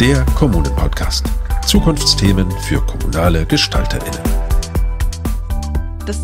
der Kommunen-Podcast. Zukunftsthemen für kommunale GestalterInnen. Das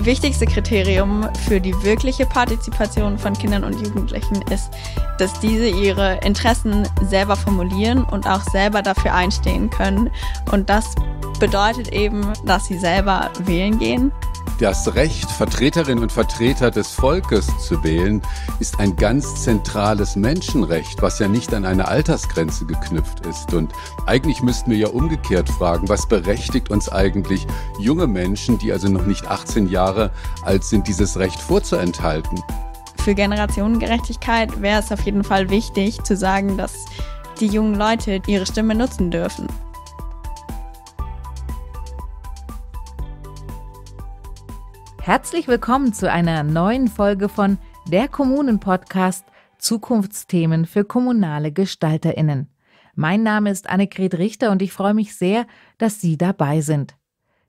wichtigste Kriterium für die wirkliche Partizipation von Kindern und Jugendlichen ist, dass diese ihre Interessen selber formulieren und auch selber dafür einstehen können. Und das bedeutet eben, dass sie selber wählen gehen das Recht, Vertreterinnen und Vertreter des Volkes zu wählen, ist ein ganz zentrales Menschenrecht, was ja nicht an eine Altersgrenze geknüpft ist. Und eigentlich müssten wir ja umgekehrt fragen, was berechtigt uns eigentlich junge Menschen, die also noch nicht 18 Jahre alt sind, dieses Recht vorzuenthalten? Für Generationengerechtigkeit wäre es auf jeden Fall wichtig zu sagen, dass die jungen Leute ihre Stimme nutzen dürfen. Herzlich willkommen zu einer neuen Folge von Der Kommunen-Podcast Zukunftsthemen für kommunale GestalterInnen. Mein Name ist Annegret Richter und ich freue mich sehr, dass Sie dabei sind.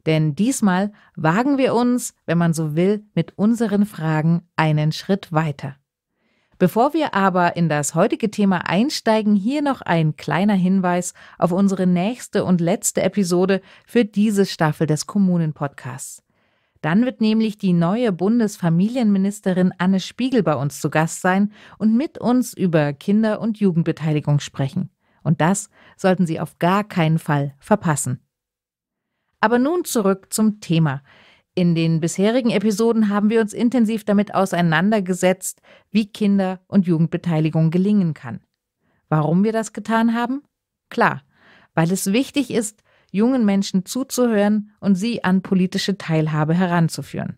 Denn diesmal wagen wir uns, wenn man so will, mit unseren Fragen einen Schritt weiter. Bevor wir aber in das heutige Thema einsteigen, hier noch ein kleiner Hinweis auf unsere nächste und letzte Episode für diese Staffel des Kommunen-Podcasts. Dann wird nämlich die neue Bundesfamilienministerin Anne Spiegel bei uns zu Gast sein und mit uns über Kinder- und Jugendbeteiligung sprechen. Und das sollten Sie auf gar keinen Fall verpassen. Aber nun zurück zum Thema. In den bisherigen Episoden haben wir uns intensiv damit auseinandergesetzt, wie Kinder- und Jugendbeteiligung gelingen kann. Warum wir das getan haben? Klar, weil es wichtig ist, jungen Menschen zuzuhören und sie an politische Teilhabe heranzuführen.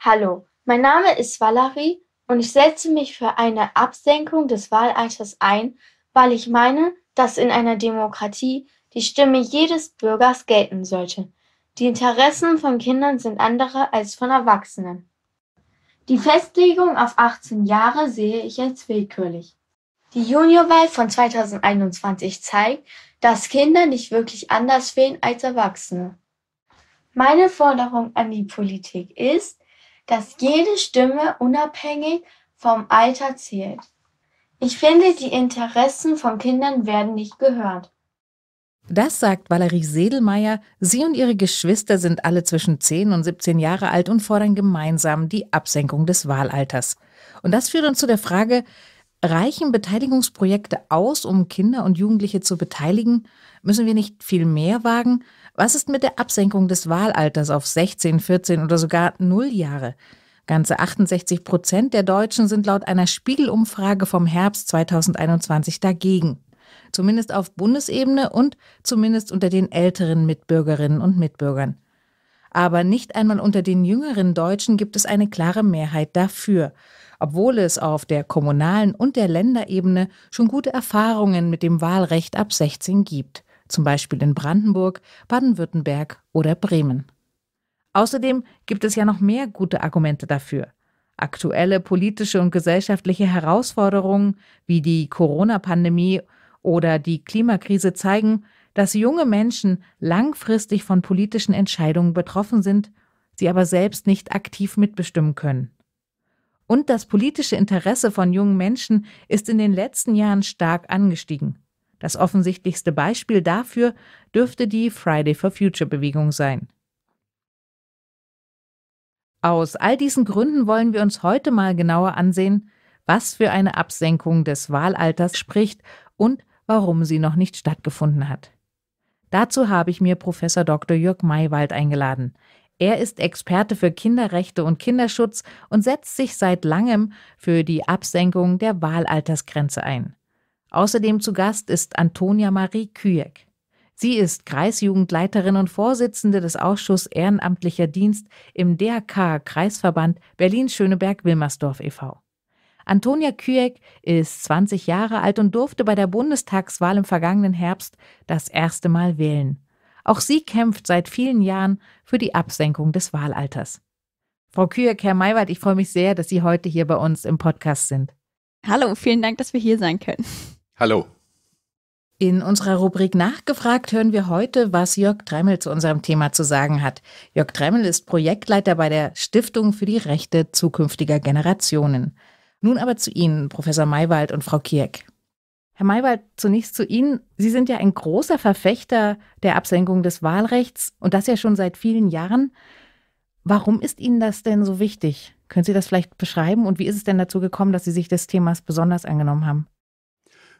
Hallo, mein Name ist Valerie und ich setze mich für eine Absenkung des Wahlalters ein, weil ich meine, dass in einer Demokratie die Stimme jedes Bürgers gelten sollte. Die Interessen von Kindern sind andere als von Erwachsenen. Die Festlegung auf 18 Jahre sehe ich als willkürlich. Die Juniorwahl von 2021 zeigt, dass Kinder nicht wirklich anders fehlen als Erwachsene. Meine Forderung an die Politik ist, dass jede Stimme unabhängig vom Alter zählt. Ich finde, die Interessen von Kindern werden nicht gehört. Das sagt Valerie Sedelmeier. Sie und ihre Geschwister sind alle zwischen 10 und 17 Jahre alt und fordern gemeinsam die Absenkung des Wahlalters. Und das führt uns zu der Frage, Reichen Beteiligungsprojekte aus, um Kinder und Jugendliche zu beteiligen? Müssen wir nicht viel mehr wagen? Was ist mit der Absenkung des Wahlalters auf 16, 14 oder sogar 0 Jahre? Ganze 68 Prozent der Deutschen sind laut einer Spiegelumfrage vom Herbst 2021 dagegen. Zumindest auf Bundesebene und zumindest unter den älteren Mitbürgerinnen und Mitbürgern. Aber nicht einmal unter den jüngeren Deutschen gibt es eine klare Mehrheit dafür obwohl es auf der kommunalen und der Länderebene schon gute Erfahrungen mit dem Wahlrecht ab 16 gibt, zum Beispiel in Brandenburg, Baden-Württemberg oder Bremen. Außerdem gibt es ja noch mehr gute Argumente dafür. Aktuelle politische und gesellschaftliche Herausforderungen wie die Corona-Pandemie oder die Klimakrise zeigen, dass junge Menschen langfristig von politischen Entscheidungen betroffen sind, sie aber selbst nicht aktiv mitbestimmen können. Und das politische Interesse von jungen Menschen ist in den letzten Jahren stark angestiegen. Das offensichtlichste Beispiel dafür dürfte die Friday for Future Bewegung sein. Aus all diesen Gründen wollen wir uns heute mal genauer ansehen, was für eine Absenkung des Wahlalters spricht und warum sie noch nicht stattgefunden hat. Dazu habe ich mir Professor Dr. Jörg Maywald eingeladen. Er ist Experte für Kinderrechte und Kinderschutz und setzt sich seit langem für die Absenkung der Wahlaltersgrenze ein. Außerdem zu Gast ist Antonia Marie Kühek. Sie ist Kreisjugendleiterin und Vorsitzende des Ausschusses Ehrenamtlicher Dienst im DRK Kreisverband Berlin-Schöneberg-Wilmersdorf e.V. Antonia Kühek ist 20 Jahre alt und durfte bei der Bundestagswahl im vergangenen Herbst das erste Mal wählen. Auch sie kämpft seit vielen Jahren für die Absenkung des Wahlalters. Frau kühe Herr maywald ich freue mich sehr, dass Sie heute hier bei uns im Podcast sind. Hallo, vielen Dank, dass wir hier sein können. Hallo. In unserer Rubrik Nachgefragt hören wir heute, was Jörg Dremmel zu unserem Thema zu sagen hat. Jörg Dremmel ist Projektleiter bei der Stiftung für die Rechte zukünftiger Generationen. Nun aber zu Ihnen, Professor Maywald und Frau Kirk. Herr Maywald, zunächst zu Ihnen. Sie sind ja ein großer Verfechter der Absenkung des Wahlrechts und das ja schon seit vielen Jahren. Warum ist Ihnen das denn so wichtig? Können Sie das vielleicht beschreiben und wie ist es denn dazu gekommen, dass Sie sich des Themas besonders angenommen haben?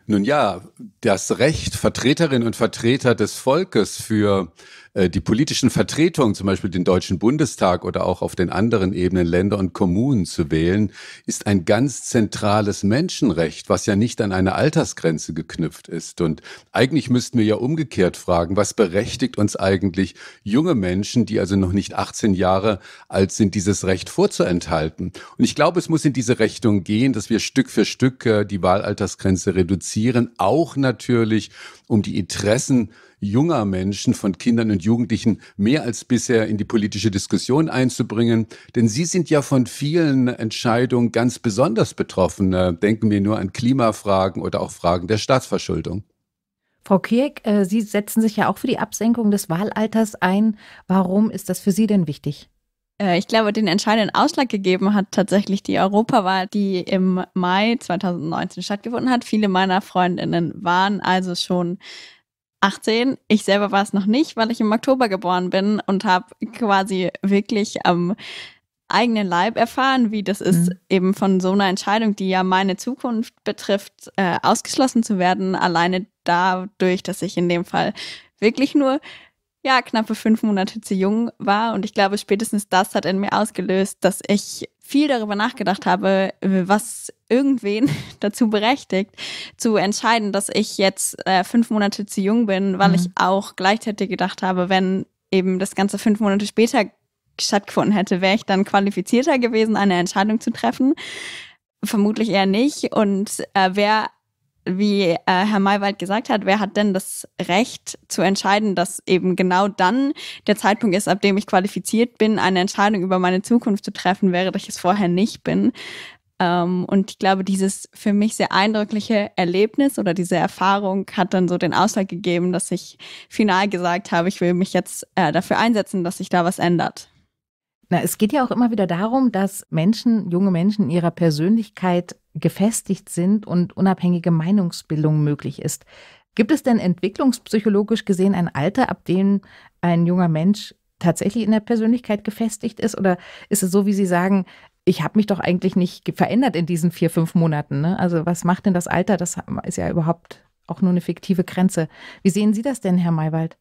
Nun ja, das Recht, Vertreterinnen und Vertreter des Volkes für äh, die politischen Vertretungen, zum Beispiel den Deutschen Bundestag oder auch auf den anderen Ebenen Länder und Kommunen zu wählen, ist ein ganz zentrales Menschenrecht, was ja nicht an eine Altersgrenze geknüpft ist. Und eigentlich müssten wir ja umgekehrt fragen, was berechtigt uns eigentlich junge Menschen, die also noch nicht 18 Jahre alt sind, dieses Recht vorzuenthalten? Und ich glaube, es muss in diese Richtung gehen, dass wir Stück für Stück äh, die Wahlaltersgrenze reduzieren, auch natürlich um die Interessen junger Menschen, von Kindern und Jugendlichen mehr als bisher in die politische Diskussion einzubringen. Denn sie sind ja von vielen Entscheidungen ganz besonders betroffen. Äh, denken wir nur an Klimafragen oder auch Fragen der Staatsverschuldung. Frau Kirk, äh, Sie setzen sich ja auch für die Absenkung des Wahlalters ein. Warum ist das für Sie denn wichtig? Äh, ich glaube, den entscheidenden Ausschlag gegeben hat tatsächlich die Europawahl, die im Mai 2019 stattgefunden hat. Viele meiner Freundinnen waren also schon 18. Ich selber war es noch nicht, weil ich im Oktober geboren bin und habe quasi wirklich am eigenen Leib erfahren, wie das ist, mhm. eben von so einer Entscheidung, die ja meine Zukunft betrifft, äh, ausgeschlossen zu werden, alleine dadurch, dass ich in dem Fall wirklich nur ja, knappe fünf Monate zu jung war. Und ich glaube, spätestens das hat in mir ausgelöst, dass ich viel darüber nachgedacht habe, was irgendwen dazu berechtigt, zu entscheiden, dass ich jetzt äh, fünf Monate zu jung bin, weil mhm. ich auch gleichzeitig gedacht habe, wenn eben das Ganze fünf Monate später stattgefunden hätte, wäre ich dann qualifizierter gewesen, eine Entscheidung zu treffen. Vermutlich eher nicht und äh, wäre wie äh, Herr Maywald gesagt hat, wer hat denn das Recht zu entscheiden, dass eben genau dann der Zeitpunkt ist, ab dem ich qualifiziert bin, eine Entscheidung über meine Zukunft zu treffen, während ich es vorher nicht bin. Ähm, und ich glaube, dieses für mich sehr eindrückliche Erlebnis oder diese Erfahrung hat dann so den Ausschlag gegeben, dass ich final gesagt habe, ich will mich jetzt äh, dafür einsetzen, dass sich da was ändert. Na, es geht ja auch immer wieder darum, dass Menschen, junge Menschen in ihrer Persönlichkeit gefestigt sind und unabhängige Meinungsbildung möglich ist. Gibt es denn entwicklungspsychologisch gesehen ein Alter, ab dem ein junger Mensch tatsächlich in der Persönlichkeit gefestigt ist? Oder ist es so, wie Sie sagen, ich habe mich doch eigentlich nicht verändert in diesen vier, fünf Monaten? Ne? Also was macht denn das Alter? Das ist ja überhaupt auch nur eine fiktive Grenze. Wie sehen Sie das denn, Herr Maywald?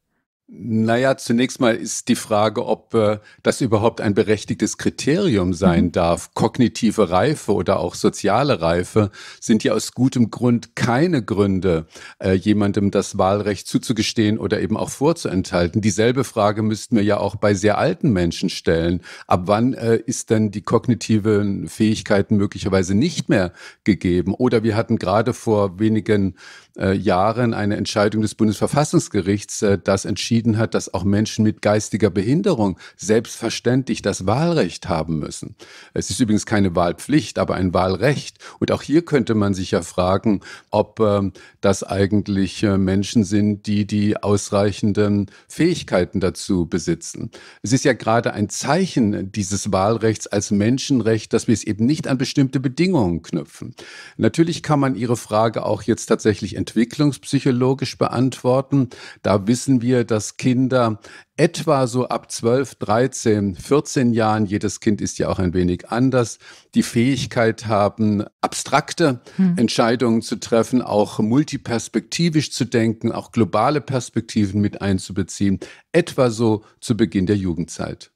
Naja, zunächst mal ist die Frage, ob äh, das überhaupt ein berechtigtes Kriterium sein mhm. darf. Kognitive Reife oder auch soziale Reife sind ja aus gutem Grund keine Gründe, äh, jemandem das Wahlrecht zuzugestehen oder eben auch vorzuenthalten. Dieselbe Frage müssten wir ja auch bei sehr alten Menschen stellen. Ab wann äh, ist denn die kognitiven Fähigkeiten möglicherweise nicht mehr gegeben? Oder wir hatten gerade vor wenigen äh, Jahren eine Entscheidung des Bundesverfassungsgerichts, äh, das entschieden hat, dass auch Menschen mit geistiger Behinderung selbstverständlich das Wahlrecht haben müssen. Es ist übrigens keine Wahlpflicht, aber ein Wahlrecht. Und auch hier könnte man sich ja fragen, ob äh, das eigentlich äh, Menschen sind, die die ausreichenden Fähigkeiten dazu besitzen. Es ist ja gerade ein Zeichen dieses Wahlrechts als Menschenrecht, dass wir es eben nicht an bestimmte Bedingungen knüpfen. Natürlich kann man Ihre Frage auch jetzt tatsächlich entwicklungspsychologisch beantworten. Da wissen wir, dass Kinder etwa so ab 12, 13, 14 Jahren, jedes Kind ist ja auch ein wenig anders, die Fähigkeit haben, abstrakte hm. Entscheidungen zu treffen, auch multiperspektivisch zu denken, auch globale Perspektiven mit einzubeziehen, etwa so zu Beginn der Jugendzeit.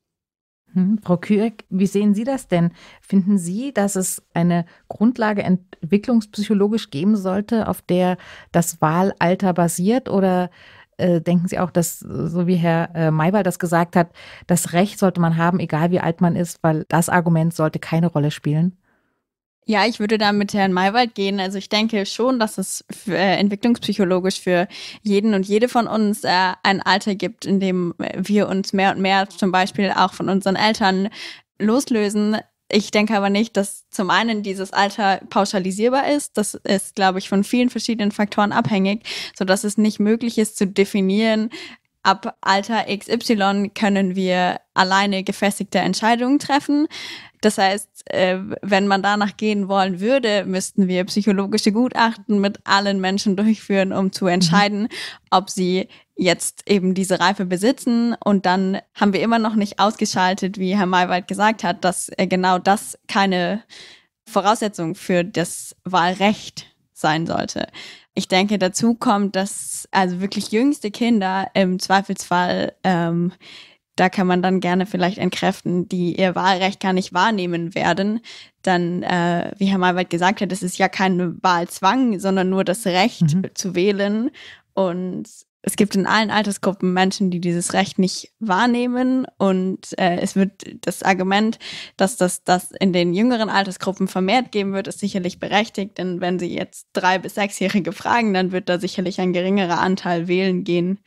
Hm, Frau Kürig, wie sehen Sie das denn? Finden Sie, dass es eine Grundlage entwicklungspsychologisch geben sollte, auf der das Wahlalter basiert? Oder äh, denken Sie auch, dass, so wie Herr äh, Maywald das gesagt hat, das Recht sollte man haben, egal wie alt man ist, weil das Argument sollte keine Rolle spielen? Ja, ich würde da mit Herrn Maywald gehen. Also ich denke schon, dass es für, äh, entwicklungspsychologisch für jeden und jede von uns äh, ein Alter gibt, in dem wir uns mehr und mehr zum Beispiel auch von unseren Eltern loslösen. Ich denke aber nicht, dass zum einen dieses Alter pauschalisierbar ist. Das ist, glaube ich, von vielen verschiedenen Faktoren abhängig, sodass es nicht möglich ist zu definieren, ab Alter XY können wir alleine gefestigte Entscheidungen treffen. Das heißt, äh, wenn man danach gehen wollen würde, müssten wir psychologische Gutachten mit allen Menschen durchführen, um zu mhm. entscheiden, ob sie jetzt eben diese Reife besitzen. Und dann haben wir immer noch nicht ausgeschaltet, wie Herr Maywald gesagt hat, dass äh, genau das keine Voraussetzung für das Wahlrecht sein sollte. Ich denke, dazu kommt, dass also wirklich jüngste Kinder im Zweifelsfall ähm, da kann man dann gerne vielleicht entkräften, die ihr Wahlrecht gar nicht wahrnehmen werden. Dann, äh, wie Herr Malwald gesagt hat, es ist ja kein Wahlzwang, sondern nur das Recht mhm. zu wählen. Und es gibt in allen Altersgruppen Menschen, die dieses Recht nicht wahrnehmen. Und äh, es wird das Argument, dass das, das in den jüngeren Altersgruppen vermehrt geben wird, ist sicherlich berechtigt. Denn wenn Sie jetzt drei- bis sechsjährige fragen, dann wird da sicherlich ein geringerer Anteil wählen gehen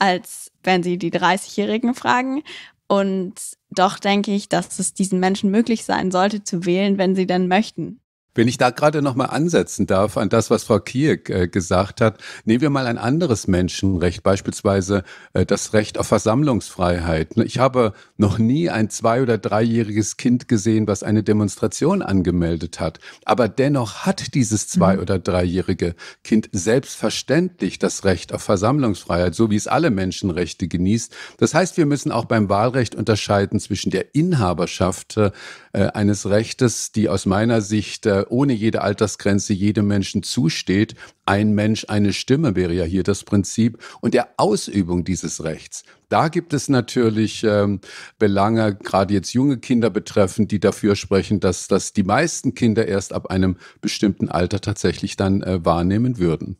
als wenn sie die 30-Jährigen fragen. Und doch denke ich, dass es diesen Menschen möglich sein sollte zu wählen, wenn sie denn möchten. Wenn ich da gerade nochmal ansetzen darf an das, was Frau Kieck äh, gesagt hat, nehmen wir mal ein anderes Menschenrecht, beispielsweise äh, das Recht auf Versammlungsfreiheit. Ich habe noch nie ein zwei- oder dreijähriges Kind gesehen, was eine Demonstration angemeldet hat. Aber dennoch hat dieses mhm. zwei- oder dreijährige Kind selbstverständlich das Recht auf Versammlungsfreiheit, so wie es alle Menschenrechte genießt. Das heißt, wir müssen auch beim Wahlrecht unterscheiden zwischen der Inhaberschaft äh, äh, eines Rechtes, die aus meiner Sicht äh, ohne jede Altersgrenze jedem Menschen zusteht. Ein Mensch, eine Stimme wäre ja hier das Prinzip und der Ausübung dieses Rechts. Da gibt es natürlich ähm, Belange, gerade jetzt junge Kinder betreffend, die dafür sprechen, dass, dass die meisten Kinder erst ab einem bestimmten Alter tatsächlich dann äh, wahrnehmen würden.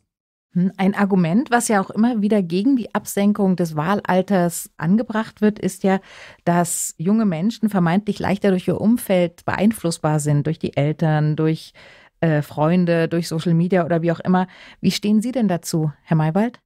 Hm, ein Argument, was ja auch immer wieder gegen die Absenkung des Wahlalters angebracht wird, ist ja, dass junge Menschen vermeintlich leichter durch ihr Umfeld beeinflussbar sind, durch die Eltern, durch äh, Freunde, durch Social Media oder wie auch immer. Wie stehen Sie denn dazu, Herr Maywald?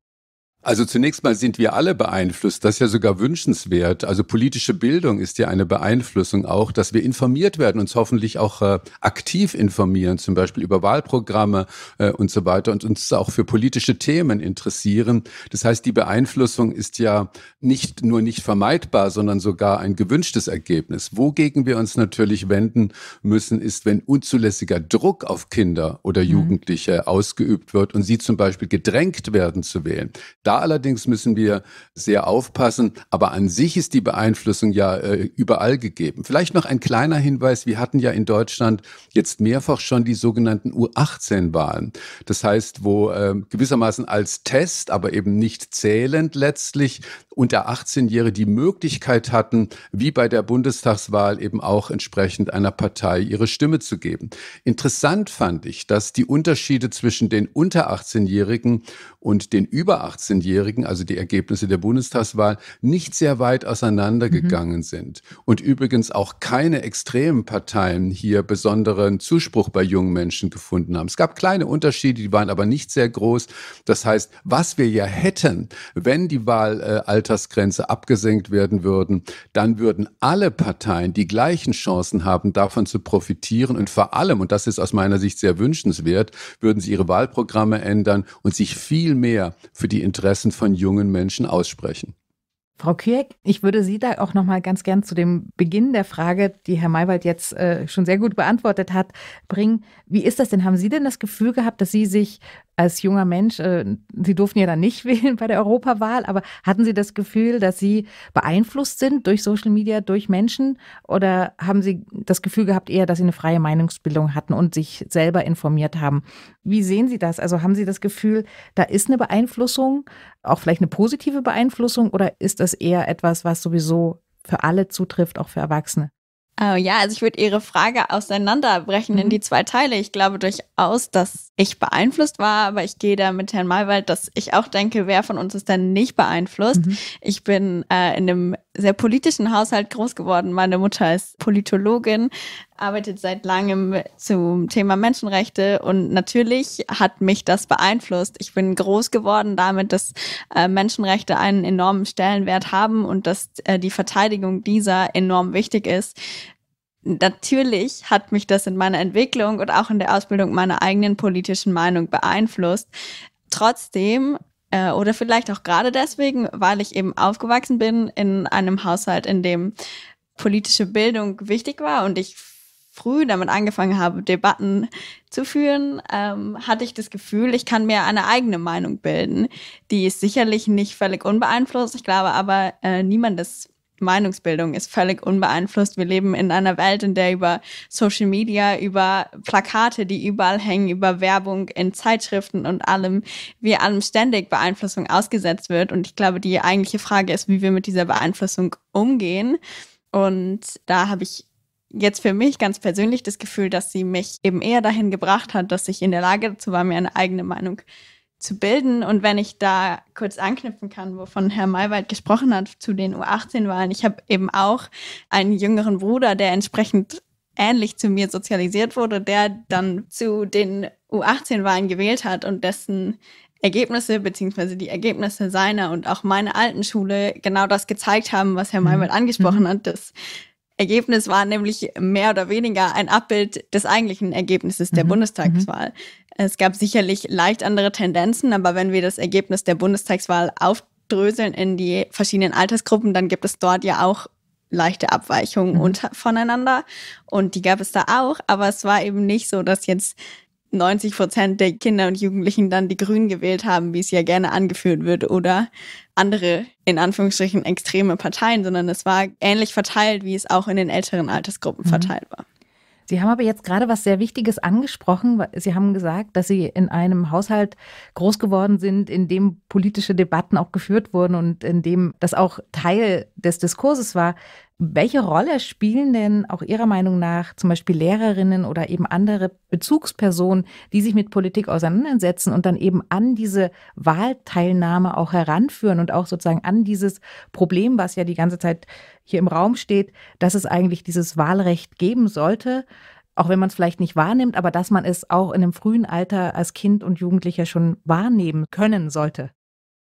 Also zunächst mal sind wir alle beeinflusst. Das ist ja sogar wünschenswert. Also politische Bildung ist ja eine Beeinflussung auch, dass wir informiert werden, uns hoffentlich auch äh, aktiv informieren, zum Beispiel über Wahlprogramme äh, und so weiter und uns auch für politische Themen interessieren. Das heißt, die Beeinflussung ist ja nicht nur nicht vermeidbar, sondern sogar ein gewünschtes Ergebnis. Wogegen wir uns natürlich wenden müssen, ist, wenn unzulässiger Druck auf Kinder oder mhm. Jugendliche mhm. ausgeübt wird und sie zum Beispiel gedrängt werden zu wählen. Da da allerdings müssen wir sehr aufpassen. Aber an sich ist die Beeinflussung ja äh, überall gegeben. Vielleicht noch ein kleiner Hinweis. Wir hatten ja in Deutschland jetzt mehrfach schon die sogenannten U18-Wahlen. Das heißt, wo äh, gewissermaßen als Test, aber eben nicht zählend letztlich unter 18-Jährige die Möglichkeit hatten, wie bei der Bundestagswahl eben auch entsprechend einer Partei ihre Stimme zu geben. Interessant fand ich, dass die Unterschiede zwischen den unter 18-Jährigen und den über 18-Jährigen letztenjährigen, also die Ergebnisse der Bundestagswahl, nicht sehr weit auseinandergegangen mhm. sind. Und übrigens auch keine extremen Parteien hier besonderen Zuspruch bei jungen Menschen gefunden haben. Es gab kleine Unterschiede, die waren aber nicht sehr groß. Das heißt, was wir ja hätten, wenn die Wahlaltersgrenze abgesenkt werden würden, dann würden alle Parteien die gleichen Chancen haben, davon zu profitieren. Und vor allem, und das ist aus meiner Sicht sehr wünschenswert, würden sie ihre Wahlprogramme ändern und sich viel mehr für die Interessen Interessen von jungen Menschen aussprechen. Frau Kieck, ich würde Sie da auch noch mal ganz gern zu dem Beginn der Frage, die Herr Maywald jetzt äh, schon sehr gut beantwortet hat, bringen. Wie ist das denn? Haben Sie denn das Gefühl gehabt, dass Sie sich als junger Mensch, äh, Sie durften ja dann nicht wählen bei der Europawahl, aber hatten Sie das Gefühl, dass Sie beeinflusst sind durch Social Media, durch Menschen? Oder haben Sie das Gefühl gehabt eher, dass Sie eine freie Meinungsbildung hatten und sich selber informiert haben? Wie sehen Sie das? Also haben Sie das Gefühl, da ist eine Beeinflussung, auch vielleicht eine positive Beeinflussung, oder ist das eher etwas, was sowieso für alle zutrifft, auch für Erwachsene? Oh ja, also ich würde Ihre Frage auseinanderbrechen mhm. in die zwei Teile. Ich glaube durchaus, dass ich beeinflusst war, aber ich gehe da mit Herrn Maywald, dass ich auch denke, wer von uns ist denn nicht beeinflusst? Mhm. Ich bin äh, in einem sehr politischen Haushalt groß geworden. Meine Mutter ist Politologin, arbeitet seit langem zum Thema Menschenrechte und natürlich hat mich das beeinflusst. Ich bin groß geworden damit, dass äh, Menschenrechte einen enormen Stellenwert haben und dass äh, die Verteidigung dieser enorm wichtig ist. Natürlich hat mich das in meiner Entwicklung und auch in der Ausbildung meiner eigenen politischen Meinung beeinflusst. Trotzdem äh, oder vielleicht auch gerade deswegen, weil ich eben aufgewachsen bin in einem Haushalt, in dem politische Bildung wichtig war und ich früh damit angefangen habe, Debatten zu führen, ähm, hatte ich das Gefühl, ich kann mir eine eigene Meinung bilden. Die ist sicherlich nicht völlig unbeeinflusst. Ich glaube aber, äh, niemandes Meinungsbildung ist völlig unbeeinflusst. Wir leben in einer Welt, in der über Social Media, über Plakate, die überall hängen, über Werbung in Zeitschriften und allem, wir allem ständig Beeinflussung ausgesetzt wird. Und ich glaube, die eigentliche Frage ist, wie wir mit dieser Beeinflussung umgehen. Und da habe ich jetzt für mich ganz persönlich das Gefühl, dass sie mich eben eher dahin gebracht hat, dass ich in der Lage dazu war, mir eine eigene Meinung zu zu bilden. Und wenn ich da kurz anknüpfen kann, wovon Herr Maywald gesprochen hat zu den U18-Wahlen, ich habe eben auch einen jüngeren Bruder, der entsprechend ähnlich zu mir sozialisiert wurde, der dann zu den U18-Wahlen gewählt hat und dessen Ergebnisse beziehungsweise die Ergebnisse seiner und auch meiner alten Schule genau das gezeigt haben, was Herr mhm. Maywald mhm. angesprochen hat, dass Ergebnis war nämlich mehr oder weniger ein Abbild des eigentlichen Ergebnisses der mhm. Bundestagswahl. Mhm. Es gab sicherlich leicht andere Tendenzen, aber wenn wir das Ergebnis der Bundestagswahl aufdröseln in die verschiedenen Altersgruppen, dann gibt es dort ja auch leichte Abweichungen mhm. voneinander. Und die gab es da auch, aber es war eben nicht so, dass jetzt 90 Prozent der Kinder und Jugendlichen dann die Grünen gewählt haben, wie es ja gerne angeführt wird, oder andere, in Anführungsstrichen, extreme Parteien, sondern es war ähnlich verteilt, wie es auch in den älteren Altersgruppen mhm. verteilt war. Sie haben aber jetzt gerade was sehr Wichtiges angesprochen. Sie haben gesagt, dass Sie in einem Haushalt groß geworden sind, in dem politische Debatten auch geführt wurden und in dem das auch Teil des Diskurses war. Welche Rolle spielen denn auch Ihrer Meinung nach zum Beispiel Lehrerinnen oder eben andere Bezugspersonen, die sich mit Politik auseinandersetzen und dann eben an diese Wahlteilnahme auch heranführen und auch sozusagen an dieses Problem, was ja die ganze Zeit hier im Raum steht, dass es eigentlich dieses Wahlrecht geben sollte, auch wenn man es vielleicht nicht wahrnimmt, aber dass man es auch in einem frühen Alter als Kind und Jugendlicher schon wahrnehmen können sollte?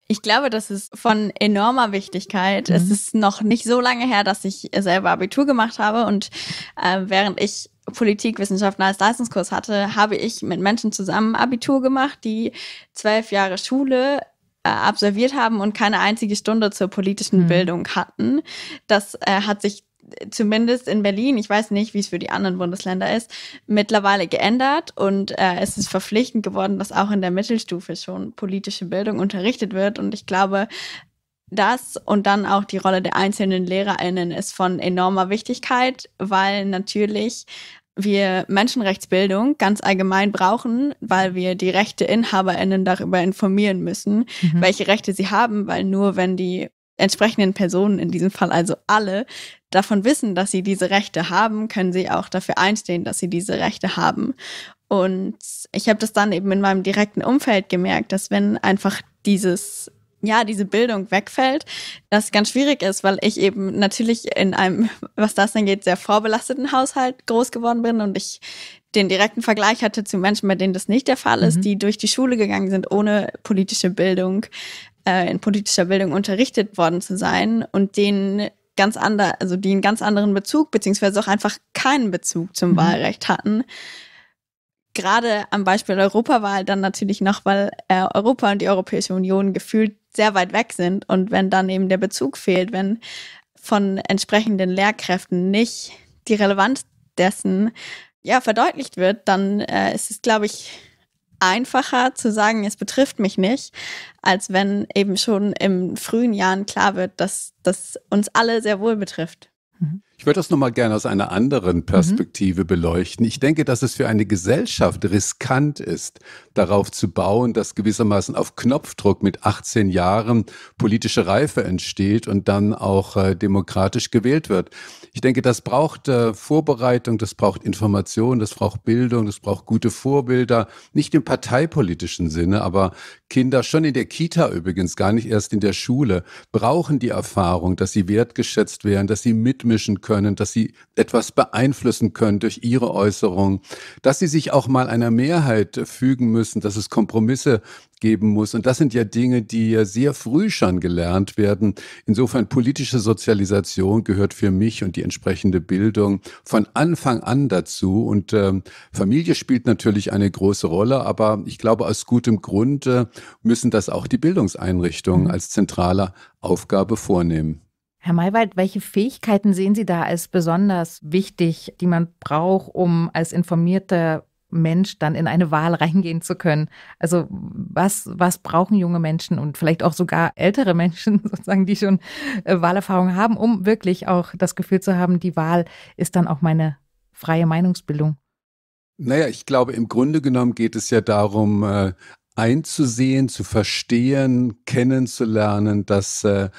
Ich glaube, das ist von enormer Wichtigkeit. Mhm. Es ist noch nicht so lange her, dass ich selber Abitur gemacht habe und äh, während ich Politikwissenschaften als Leistungskurs hatte, habe ich mit Menschen zusammen Abitur gemacht, die zwölf Jahre Schule äh, absolviert haben und keine einzige Stunde zur politischen mhm. Bildung hatten. Das äh, hat sich zumindest in Berlin, ich weiß nicht, wie es für die anderen Bundesländer ist, mittlerweile geändert und äh, es ist verpflichtend geworden, dass auch in der Mittelstufe schon politische Bildung unterrichtet wird. Und ich glaube, das und dann auch die Rolle der einzelnen Lehrerinnen ist von enormer Wichtigkeit, weil natürlich wir Menschenrechtsbildung ganz allgemein brauchen, weil wir die Rechteinhaberinnen darüber informieren müssen, mhm. welche Rechte sie haben, weil nur wenn die entsprechenden Personen, in diesem Fall also alle, davon wissen, dass sie diese Rechte haben, können sie auch dafür einstehen, dass sie diese Rechte haben. Und ich habe das dann eben in meinem direkten Umfeld gemerkt, dass wenn einfach dieses ja, diese Bildung wegfällt, das ganz schwierig ist, weil ich eben natürlich in einem, was das angeht, sehr vorbelasteten Haushalt groß geworden bin und ich den direkten Vergleich hatte zu Menschen, bei denen das nicht der Fall ist, mhm. die durch die Schule gegangen sind ohne politische Bildung äh, in politischer Bildung unterrichtet worden zu sein und denen ganz ander, also die einen ganz anderen Bezug, beziehungsweise auch einfach keinen Bezug zum mhm. Wahlrecht hatten. Gerade am Beispiel Europawahl dann natürlich noch, weil äh, Europa und die Europäische Union gefühlt sehr weit weg sind und wenn dann eben der Bezug fehlt, wenn von entsprechenden Lehrkräften nicht die Relevanz dessen ja verdeutlicht wird, dann äh, ist es, glaube ich, einfacher zu sagen, es betrifft mich nicht, als wenn eben schon im frühen Jahren klar wird, dass das uns alle sehr wohl betrifft. Ich würde das nochmal gerne aus einer anderen mhm. Perspektive mhm. beleuchten. Ich denke, dass es für eine Gesellschaft riskant ist, darauf zu bauen, dass gewissermaßen auf Knopfdruck mit 18 Jahren politische Reife entsteht und dann auch äh, demokratisch gewählt wird. Ich denke, das braucht äh, Vorbereitung, das braucht Information, das braucht Bildung, das braucht gute Vorbilder. Nicht im parteipolitischen Sinne, aber Kinder schon in der Kita übrigens, gar nicht erst in der Schule, brauchen die Erfahrung, dass sie wertgeschätzt werden, dass sie mitmischen können, dass sie etwas beeinflussen können durch ihre Äußerungen, dass sie sich auch mal einer Mehrheit fügen müssen, dass es Kompromisse geben muss. Und das sind ja Dinge, die ja sehr früh schon gelernt werden. Insofern politische Sozialisation gehört für mich und die entsprechende Bildung von Anfang an dazu. Und ähm, Familie spielt natürlich eine große Rolle, aber ich glaube, aus gutem Grund müssen das auch die Bildungseinrichtungen mhm. als zentrale Aufgabe vornehmen. Herr Maywald, welche Fähigkeiten sehen Sie da als besonders wichtig, die man braucht, um als informierter Mensch dann in eine Wahl reingehen zu können? Also was, was brauchen junge Menschen und vielleicht auch sogar ältere Menschen sozusagen, die schon äh, Wahlerfahrung haben, um wirklich auch das Gefühl zu haben, die Wahl ist dann auch meine freie Meinungsbildung? Naja, ich glaube, im Grunde genommen geht es ja darum, äh, einzusehen, zu verstehen, kennenzulernen, dass äh,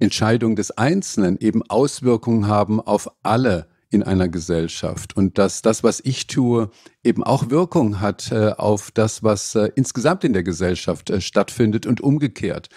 Entscheidungen des Einzelnen eben Auswirkungen haben auf alle in einer Gesellschaft und dass das, was ich tue, eben auch Wirkung hat äh, auf das, was äh, insgesamt in der Gesellschaft äh, stattfindet und umgekehrt.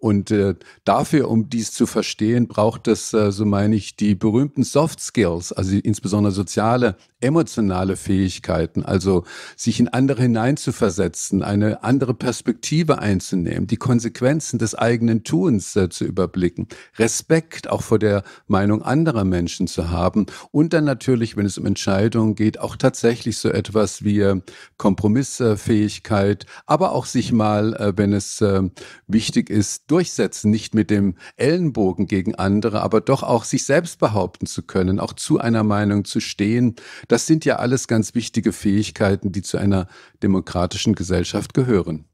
Und äh, dafür, um dies zu verstehen, braucht es, äh, so meine ich, die berühmten Soft Skills, also insbesondere soziale, emotionale Fähigkeiten, also sich in andere hineinzuversetzen, eine andere Perspektive einzunehmen, die Konsequenzen des eigenen Tuns äh, zu überblicken, Respekt auch vor der Meinung anderer Menschen zu haben und dann natürlich, wenn es um Entscheidungen geht, auch tatsächlich so etwas wie äh, Kompromissfähigkeit, aber auch sich mal, äh, wenn es äh, wichtig ist, durchsetzen, nicht mit dem Ellenbogen gegen andere, aber doch auch sich selbst behaupten zu können, auch zu einer Meinung zu stehen. Das sind ja alles ganz wichtige Fähigkeiten, die zu einer demokratischen Gesellschaft gehören.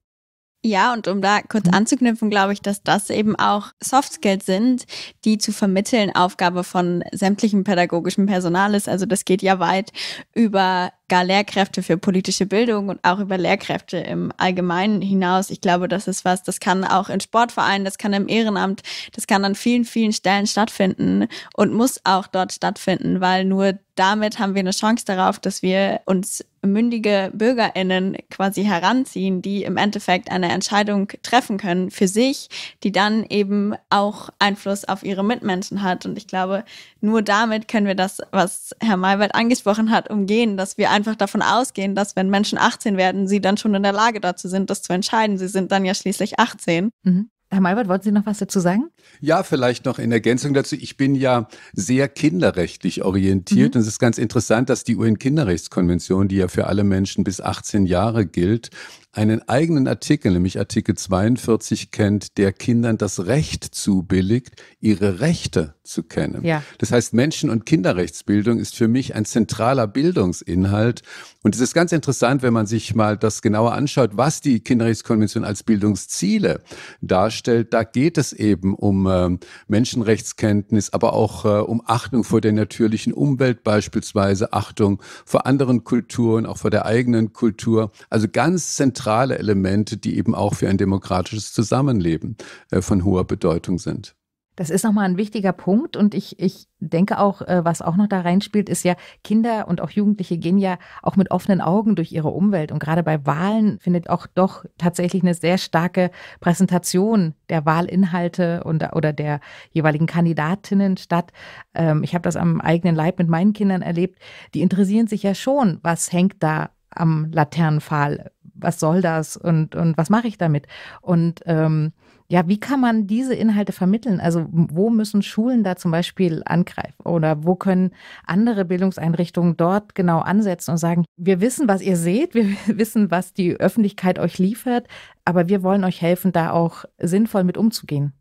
Ja, und um da kurz anzuknüpfen, glaube ich, dass das eben auch Soft Skills sind, die zu vermitteln Aufgabe von sämtlichem pädagogischen Personal ist. Also das geht ja weit über gar Lehrkräfte für politische Bildung und auch über Lehrkräfte im Allgemeinen hinaus. Ich glaube, das ist was, das kann auch in Sportvereinen, das kann im Ehrenamt, das kann an vielen, vielen Stellen stattfinden und muss auch dort stattfinden, weil nur damit haben wir eine Chance darauf, dass wir uns mündige Bürgerinnen quasi heranziehen, die im Endeffekt eine Entscheidung treffen können für sich, die dann eben auch Einfluss auf ihre Mitmenschen hat. Und ich glaube, nur damit können wir das, was Herr Maywald angesprochen hat, umgehen, dass wir einfach davon ausgehen, dass wenn Menschen 18 werden, sie dann schon in der Lage dazu sind, das zu entscheiden. Sie sind dann ja schließlich 18. Mhm. Herr Malbert, wollten Sie noch was dazu sagen? Ja, vielleicht noch in Ergänzung dazu. Ich bin ja sehr kinderrechtlich orientiert mhm. und es ist ganz interessant, dass die UN-Kinderrechtskonvention, die ja für alle Menschen bis 18 Jahre gilt, einen eigenen Artikel, nämlich Artikel 42 kennt, der Kindern das Recht zubilligt, ihre Rechte zu kennen. Ja. Das heißt, Menschen- und Kinderrechtsbildung ist für mich ein zentraler Bildungsinhalt. Und es ist ganz interessant, wenn man sich mal das genauer anschaut, was die Kinderrechtskonvention als Bildungsziele darstellt. Da geht es eben um äh, Menschenrechtskenntnis, aber auch äh, um Achtung vor der natürlichen Umwelt beispielsweise, Achtung vor anderen Kulturen, auch vor der eigenen Kultur. Also ganz zentral zentrale Elemente, die eben auch für ein demokratisches Zusammenleben äh, von hoher Bedeutung sind. Das ist nochmal ein wichtiger Punkt und ich, ich denke auch, äh, was auch noch da reinspielt, ist ja, Kinder und auch Jugendliche gehen ja auch mit offenen Augen durch ihre Umwelt und gerade bei Wahlen findet auch doch tatsächlich eine sehr starke Präsentation der Wahlinhalte und, oder der jeweiligen Kandidatinnen statt. Ähm, ich habe das am eigenen Leib mit meinen Kindern erlebt. Die interessieren sich ja schon, was hängt da am Laternenpfahl? was soll das und, und was mache ich damit? Und ähm, ja, wie kann man diese Inhalte vermitteln? Also wo müssen Schulen da zum Beispiel angreifen oder wo können andere Bildungseinrichtungen dort genau ansetzen und sagen, wir wissen, was ihr seht, wir wissen, was die Öffentlichkeit euch liefert, aber wir wollen euch helfen, da auch sinnvoll mit umzugehen.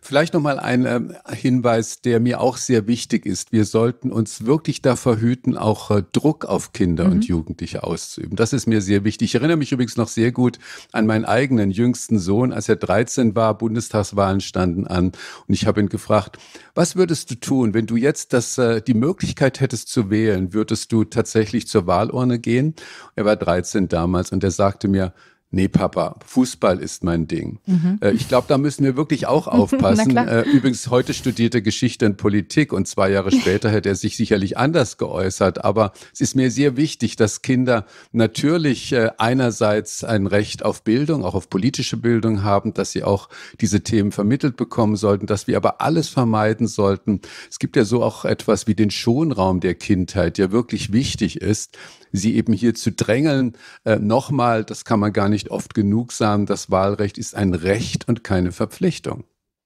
Vielleicht nochmal ein ähm, Hinweis, der mir auch sehr wichtig ist. Wir sollten uns wirklich da verhüten, auch äh, Druck auf Kinder mhm. und Jugendliche auszuüben. Das ist mir sehr wichtig. Ich erinnere mich übrigens noch sehr gut an meinen eigenen jüngsten Sohn, als er 13 war, Bundestagswahlen standen an und ich habe ihn gefragt, was würdest du tun, wenn du jetzt das, äh, die Möglichkeit hättest zu wählen, würdest du tatsächlich zur Wahlurne gehen? Er war 13 damals und er sagte mir, Nee, Papa, Fußball ist mein Ding. Mhm. Äh, ich glaube, da müssen wir wirklich auch aufpassen. äh, übrigens, heute studierte Geschichte und Politik und zwei Jahre später hätte er sich sicherlich anders geäußert. Aber es ist mir sehr wichtig, dass Kinder natürlich äh, einerseits ein Recht auf Bildung, auch auf politische Bildung haben, dass sie auch diese Themen vermittelt bekommen sollten, dass wir aber alles vermeiden sollten. Es gibt ja so auch etwas wie den Schonraum der Kindheit, der wirklich wichtig ist sie eben hier zu drängeln. Äh, Nochmal, das kann man gar nicht oft genug sagen, das Wahlrecht ist ein Recht und keine Verpflichtung.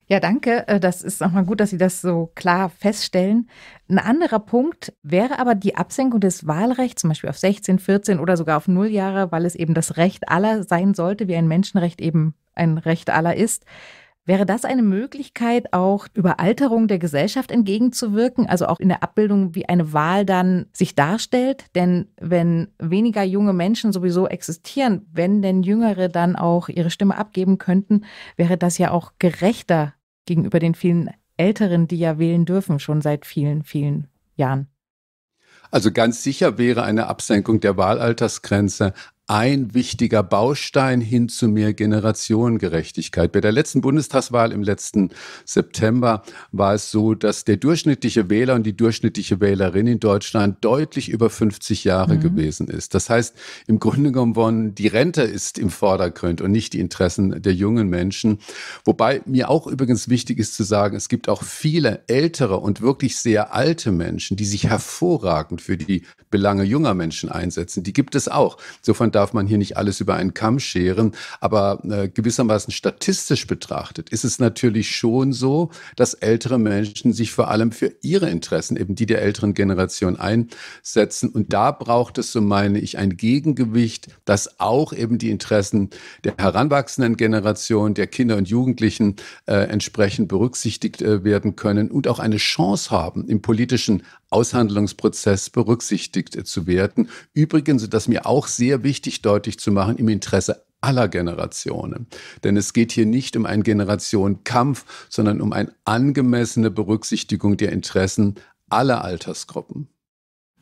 Ja, danke. Äh, das ist auch mal gut, dass Sie das so klar feststellen. Ein anderer Punkt wäre aber die Absenkung des Wahlrechts, zum Beispiel auf 16, 14 oder sogar auf null Jahre, weil es eben das Recht aller sein sollte, wie ein Menschenrecht eben ein Recht aller ist. Wäre das eine Möglichkeit, auch Überalterung der Gesellschaft entgegenzuwirken, also auch in der Abbildung, wie eine Wahl dann sich darstellt? Denn wenn weniger junge Menschen sowieso existieren, wenn denn Jüngere dann auch ihre Stimme abgeben könnten, wäre das ja auch gerechter gegenüber den vielen Älteren, die ja wählen dürfen, schon seit vielen, vielen Jahren. Also ganz sicher wäre eine Absenkung der Wahlaltersgrenze ein wichtiger Baustein hin zu mehr Generationengerechtigkeit. Bei der letzten Bundestagswahl im letzten September war es so, dass der durchschnittliche Wähler und die durchschnittliche Wählerin in Deutschland deutlich über 50 Jahre mhm. gewesen ist. Das heißt, im Grunde genommen, die Rente ist im Vordergrund und nicht die Interessen der jungen Menschen. Wobei mir auch übrigens wichtig ist zu sagen, es gibt auch viele ältere und wirklich sehr alte Menschen, die sich hervorragend für die Belange junger Menschen einsetzen. Die gibt es auch. So von Insofern darf man hier nicht alles über einen Kamm scheren. Aber äh, gewissermaßen statistisch betrachtet ist es natürlich schon so, dass ältere Menschen sich vor allem für ihre Interessen, eben die der älteren Generation, einsetzen. Und da braucht es, so meine ich, ein Gegengewicht, das auch eben die Interessen der heranwachsenden Generation, der Kinder und Jugendlichen äh, entsprechend berücksichtigt äh, werden können und auch eine Chance haben, im politischen Aushandlungsprozess berücksichtigt zu werden. Übrigens, das mir auch sehr wichtig deutlich zu machen, im Interesse aller Generationen. Denn es geht hier nicht um einen Generationenkampf, sondern um eine angemessene Berücksichtigung der Interessen aller Altersgruppen.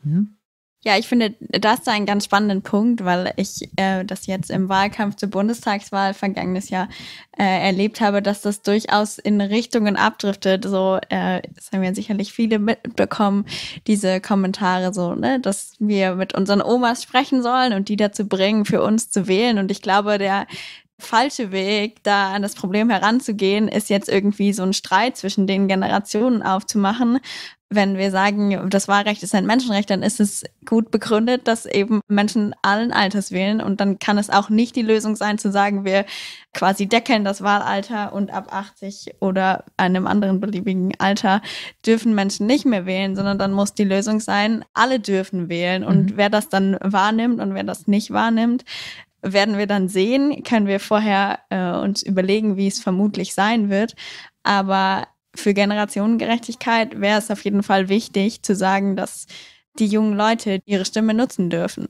Mhm. Ja, ich finde das da einen ganz spannenden Punkt, weil ich äh, das jetzt im Wahlkampf zur Bundestagswahl vergangenes Jahr äh, erlebt habe, dass das durchaus in Richtungen abdriftet. So, äh, das haben ja sicherlich viele mitbekommen, diese Kommentare so, ne, dass wir mit unseren Omas sprechen sollen und die dazu bringen, für uns zu wählen. Und ich glaube, der falsche Weg, da an das Problem heranzugehen, ist jetzt irgendwie so einen Streit zwischen den Generationen aufzumachen wenn wir sagen, das Wahlrecht ist ein Menschenrecht, dann ist es gut begründet, dass eben Menschen allen Alters wählen. Und dann kann es auch nicht die Lösung sein, zu sagen, wir quasi deckeln das Wahlalter und ab 80 oder einem anderen beliebigen Alter dürfen Menschen nicht mehr wählen, sondern dann muss die Lösung sein, alle dürfen wählen. Und mhm. wer das dann wahrnimmt und wer das nicht wahrnimmt, werden wir dann sehen, können wir vorher äh, uns überlegen, wie es vermutlich sein wird. Aber für Generationengerechtigkeit wäre es auf jeden Fall wichtig zu sagen, dass die jungen Leute ihre Stimme nutzen dürfen.